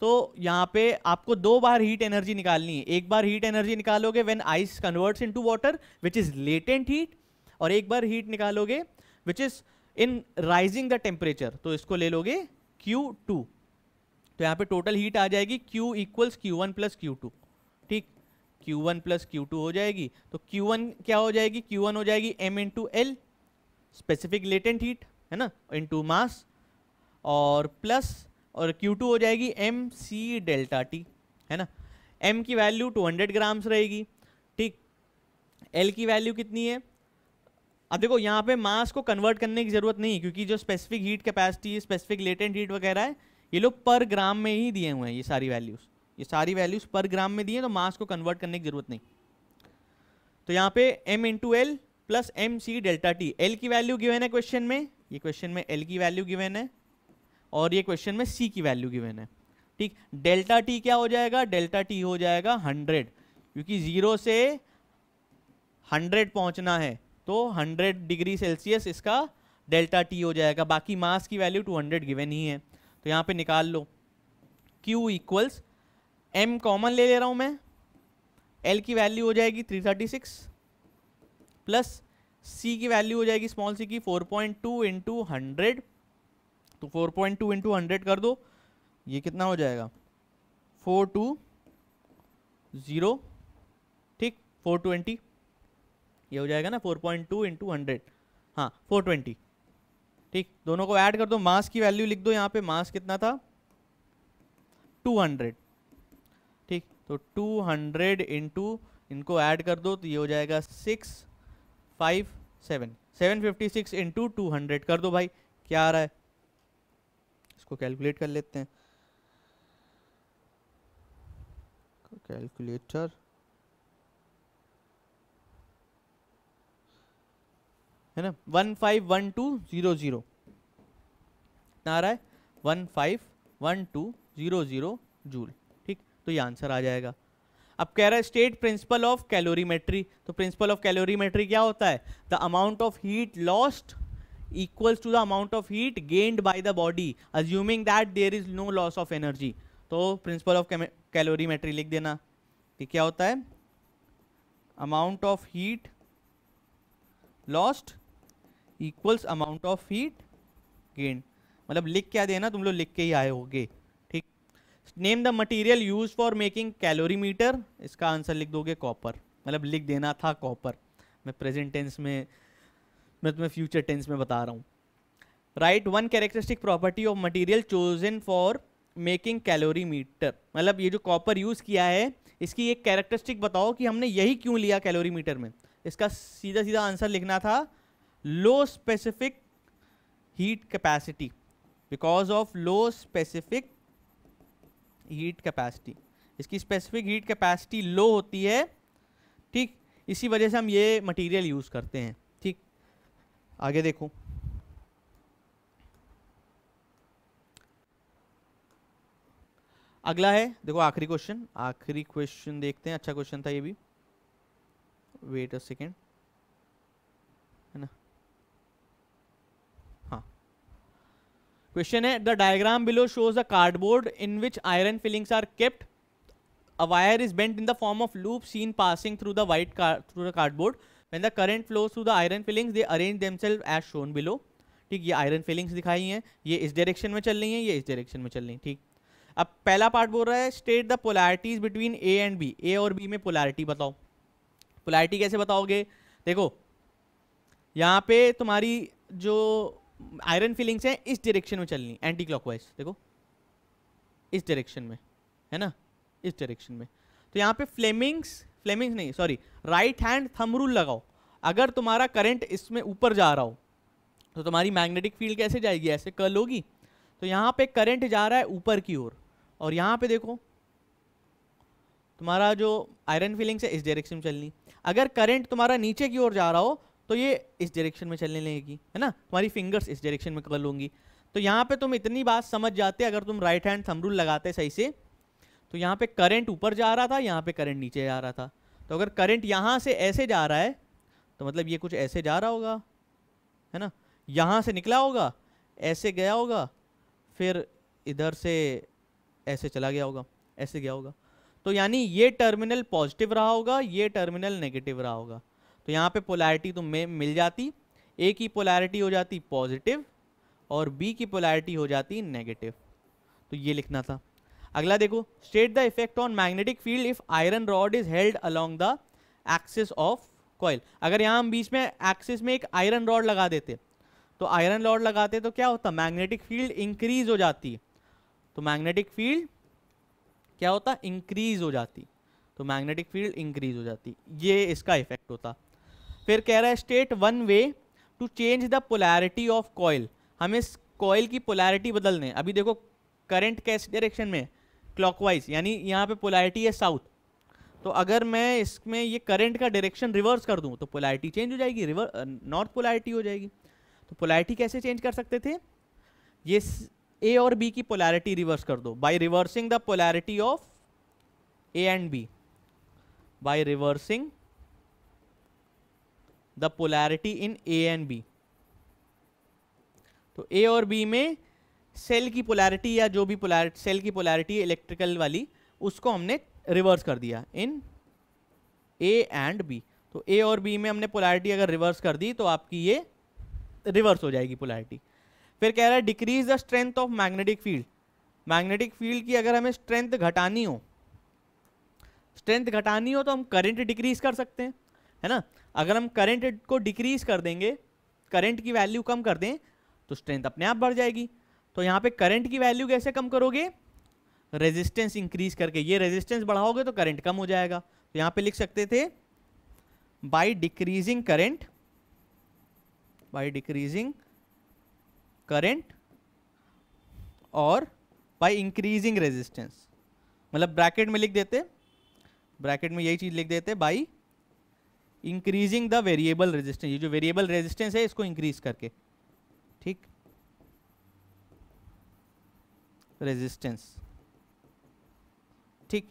तो यहाँ पे आपको दो बार हीट एनर्जी निकालनी है एक बार हीट एनर्जी निकालोगे when ice converts into water which is latent heat और एक बार हीट निकालोगे which is in raising the temperature तो इसको ले लोगे Q2 तो यहाँ पे टोटल हीट आ जाएगी Q equals Q one plus Q two Q one plus Q two हो जाएगी तो क्यू वन क्या हो जाएगी क्यू वन हो जाएगी m into L specific latent heat है ना इन टू मास और प्लस और क्यू टू हो जाएगी एम सी डेल्टा टी है ना एम की वैल्यू टू हंड्रेड ग्राम्स रहेगी ठीक एल की वैल्यू कितनी है अब देखो यहाँ पे मास को कन्वर्ट करने की ज़रूरत नहीं क्योंकि जो specific heat capacity specific latent heat वगैरह है ये लोग पर ग्राम में ही दिए हुए हैं ये सारी वैल्यूज़ ये सारी वैल्यूज पर ग्राम में दी है तो मास को कन्वर्ट करने की जरूरत नहीं तो यहां पे m into L plus M C delta T L की वैल्यू गिवेन है क्वेश्चन में ये क्वेश्चन में एल की वैल्यू गिवेन है और ये क्वेश्चन में सी की वैल्यू गिवन है ठीक डेल्टा टी क्या हो जाएगा डेल्टा टी हो जाएगा हंड्रेड क्योंकि जीरो से हंड्रेड पहुंचना है तो हंड्रेड डिग्री सेल्सियस इसका डेल्टा टी हो जाएगा बाकी मास की वैल्यू टू हंड्रेड गिवेन ही है तो यहां पे निकाल लो क्यू इक्वल्स एम कॉमन ले ले रहा हूँ मैं एल की वैल्यू हो जाएगी three thirty six plus C की वैल्यू हो जाएगी स्मॉल सी की four point two into hundred तो four point two into hundred कर दो ये कितना हो जाएगा फोर टू ज़ीरो ठीक फोर ट्वेंटी ये हो जाएगा ना four point two into hundred हाँ फोर ट्वेंटी ठीक दोनों को ऐड कर दो मास की वैल्यू लिख दो यहाँ पे मास कितना था टू हंड्रेड तो टू हंड्रेड इंटू इनको ऐड कर दो तो ये हो जाएगा six five seven seven fifty six into two hundred कर दो भाई क्या आ रहा है इसको कैलकुलेट कर लेते हैं कैलकुलेटर है ना one five one two zero zero आ रहा है one five one two zero zero joule तो ये आंसर आ जाएगा अब कह रहा है स्टेट प्रिंसिपल ऑफ कैलोरीमेट्री तो प्रिंसिपल ऑफ कैलोरीमेट्री क्या होता है the amount of heat lost equals to the amount of heat gained by the body assuming that there is no loss of energy तो प्रिंसिपल ऑफ कैलोरीमेट्री लिख देना कि क्या होता है amount of heat lost equals amount of heat gain मतलब लिख क्या देना तुम लोग लिख के ही आए होगे name the material use for making calorimeter इसका आंसर लिख दोगे कॉपर मतलब लिख देना था कॉपर मैं प्रेजेंट टेंस में मैं तुम्हें फ्यूचर टेंस में बता रहा हूँ write one characteristic property of material chosen for making calorimeter मतलब ये जो कॉपर यूज़ किया है इसकी एक कैरेक्टरिस्टिक बताओ कि हमने यही क्यों लिया कैलोरी मीटर में इसका सीधा सीधा आंसर लिखना था low specific heat capacity because of low specific heat capacity इसकी स्पेसिफिक हीट कैपेसिटी लो होती है ठीक इसी वजह से हम ये मटेरियल यूज़ करते हैं ठीक आगे देखो अगला है देखो आखिरी क्वेश्चन आखिरी क्वेश्चन देखते हैं अच्छा क्वेश्चन था ये भी वेट अ सेकेंड क्वेश्चन है the diagram below shows a cardboard in which iron filings are kept a wire is bent in the form of loop seen passing through the wire through the cardboard when the current current through the iron filings they arrange arrange themselves as shown ठीक ये आयरन फिलिंग्स दिखाई हैं ये इस डायरेक्शन में चल रही हैं ये इस डायरेक्शन में चल रही हैं ठीक अब पहला पार्ट बोल रहा है state the polarities between A and B A और बी में पोलैरिटी बताओ पोलैरिटी कैसे बताओगे देखो यहाँ पे तुम्हारी जो आयरन फीलिंग्स हैं इस डायरेक्शन में चलनी एंटी क्लॉकवाइज देखो इस डायरेक्शन में है ना इस डायरेक्शन में तो यहाँ पे फ्लेमिंग्स फ्लेमिंग्स नहीं sorry right hand thumb rule लगाओ अगर तुम्हारा करंट इसमें ऊपर जा रहा हो तो तुम्हारी मैग्नेटिक फील्ड कैसे जाएगी ऐसे कल होगी तो यहाँ पे करंट जा रहा है ऊपर की ओर और यहाँ पे देखो तुम्हारा जो आयरन फीलिंग्स है इस डायरेक्शन में चलनी अगर करंट तुम्हारा नीचे की ओर जा रहा हो तो ये इस डायरेक्शन में चलने लगेगी है ना तुम्हारी फिंगर्स इस डायरेक्शन में कर होंगी तो यहाँ पे तुम इतनी बात समझ जाते अगर तुम राइट हैंड थमरूल लगाते सही से तो यहाँ पे करंट ऊपर जा रहा था यहाँ पे करंट नीचे जा रहा था तो अगर करंट यहाँ से ऐसे जा रहा है तो मतलब ये कुछ ऐसे जा रहा होगा है ना यहाँ से निकला होगा ऐसे गया होगा फिर इधर से ऐसे चला गया होगा ऐसे गया होगा तो यानी ये टर्मिनल पॉजिटिव रहा होगा ये टर्मिनल नेगेटिव रहा होगा तो यहाँ पे पोलैरिटी तो मे मिल जाती ए की पोलैरिटी हो जाती पॉजिटिव और बी की पोलैरिटी हो जाती नेगेटिव तो ये लिखना था अगला देखो state the effect on magnetic field if iron rod is held along the axis of coil अगर यहाँ हम बीच में एक्सिस में एक आयरन रॉड लगा देते तो आयरन रॉड लगाते तो क्या होता मैग्नेटिक फील्ड इंक्रीज हो जाती तो मैग्नेटिक फील्ड क्या होता इंक्रीज हो जाती तो मैग्नेटिक फील्ड इंक्रीज हो जाती ये इसका इफेक्ट होता फिर कह रहा है state one way to change the polarity of coil हमें इस कॉयल की पोलैरिटी बदलने अभी देखो करंट कैस डायरेक्शन में क्लॉकवाइज यानी यहाँ पे पोलैरिटी है साउथ तो अगर मैं इसमें ये करंट का डायरेक्शन रिवर्स कर दूँ तो पोलैरिटी चेंज हो जाएगी रिवर नॉर्थ पोलैरिटी हो जाएगी तो पोलैरिटी कैसे चेंज कर सकते थे ये ए और बी की पोलैरिटी रिवर्स कर दो by reversing the polarity of A and B by reversing the polarity in A and B तो ए और बी में सेल की पोलैरिटी या जो भी पोलैरिटी सेल की पोलैरिटी इलेक्ट्रिकल वाली उसको हमने रिवर्स कर दिया इन ए एंड बी तो ए और बी में हमने पोलैरिटी अगर रिवर्स कर दी तो आपकी ये रिवर्स हो जाएगी पोलैरिटी फिर कह रहा है decrease the strength of magnetic field magnetic field की अगर हमें स्ट्रेंथ घटानी हो स्ट्रेंथ घटानी हो तो हम करंट डिक्रीज कर सकते हैं है ना अगर हम करंट को डिक्रीज कर देंगे करंट की वैल्यू कम कर दें तो स्ट्रेंथ अपने आप बढ़ जाएगी तो यहाँ पे करंट की वैल्यू कैसे कम करोगे रेजिस्टेंस इंक्रीज करके ये रेजिस्टेंस बढ़ाओगे तो करंट कम हो जाएगा तो यहाँ पे लिख सकते थे by decreasing current by decreasing current और बाई इंक्रीजिंग रेजिस्टेंस मतलब ब्रैकेट में लिख देते ब्रैकेट में यही चीज़ लिख देते by increasing the variable resistance ये जो वेरिएबल रेजिस्टेंस है इसको इंक्रीज करके ठीक रेजिस्टेंस ठीक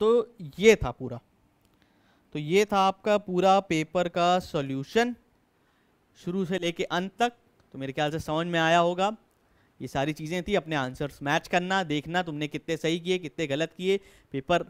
तो ये था पूरा तो ये था आपका पूरा पेपर का सॉल्यूशन शुरू से लेके अंत तक तो मेरे ख्याल से समझ में आया होगा ये सारी चीज़ें थी अपने आंसर्स मैच करना देखना तुमने कितने सही किए कितने गलत किए पेपर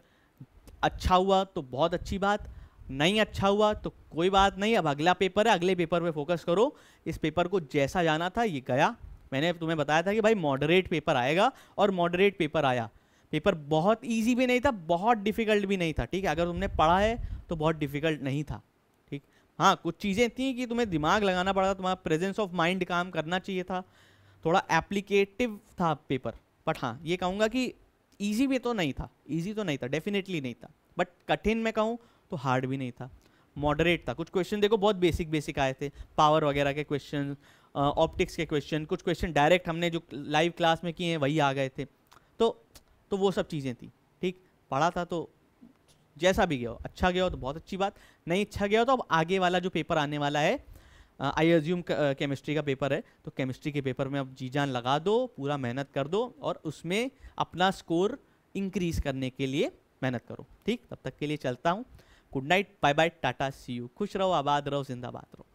अच्छा हुआ तो बहुत अच्छी बात नहीं अच्छा हुआ तो कोई बात नहीं अब अगला पेपर है अगले पेपर पे फोकस करो इस पेपर को जैसा जाना था ये गया मैंने तुम्हें बताया था कि भाई मॉडरेट पेपर आएगा और मॉडरेट पेपर आया पेपर बहुत ईजी भी नहीं था बहुत डिफ़िकल्ट भी नहीं था ठीक है अगर तुमने पढ़ा है तो बहुत डिफ़िकल्ट नहीं था ठीक हाँ कुछ चीज़ें थी कि तुम्हें दिमाग लगाना पड़ा तुम्हारा प्रेजेंस ऑफ माइंड काम करना चाहिए था थोड़ा एप्लीकेटिव था पेपर बट हाँ ये कहूँगा कि ईजी भी तो नहीं था ईजी तो नहीं था डेफिनेटली नहीं था बट कठिन मैं कहूँ तो हार्ड भी नहीं था मॉडरेट था कुछ क्वेश्चन देखो बहुत बेसिक बेसिक आए थे पावर वगैरह के क्वेश्चन ऑप्टिक्स के क्वेश्चन कुछ क्वेश्चन डायरेक्ट हमने जो लाइव क्लास में किए हैं वही आ गए थे तो तो वो सब चीज़ें थी ठीक पढ़ा था तो जैसा भी गया हो अच्छा गया हो तो बहुत अच्छी बात नहीं अच्छा गया हो तो अब आगे वाला जो पेपर आने वाला है आई एज्यूम केमिस्ट्री का पेपर है तो केमिस्ट्री के पेपर में अब जी जान लगा दो पूरा मेहनत कर दो और उसमें अपना स्कोर इंक्रीज करने के लिए मेहनत करो ठीक तब तक के लिए चलता हूँ good night bye bye tata see you खुश रहो आबाद रहो जिंदाबाद रहो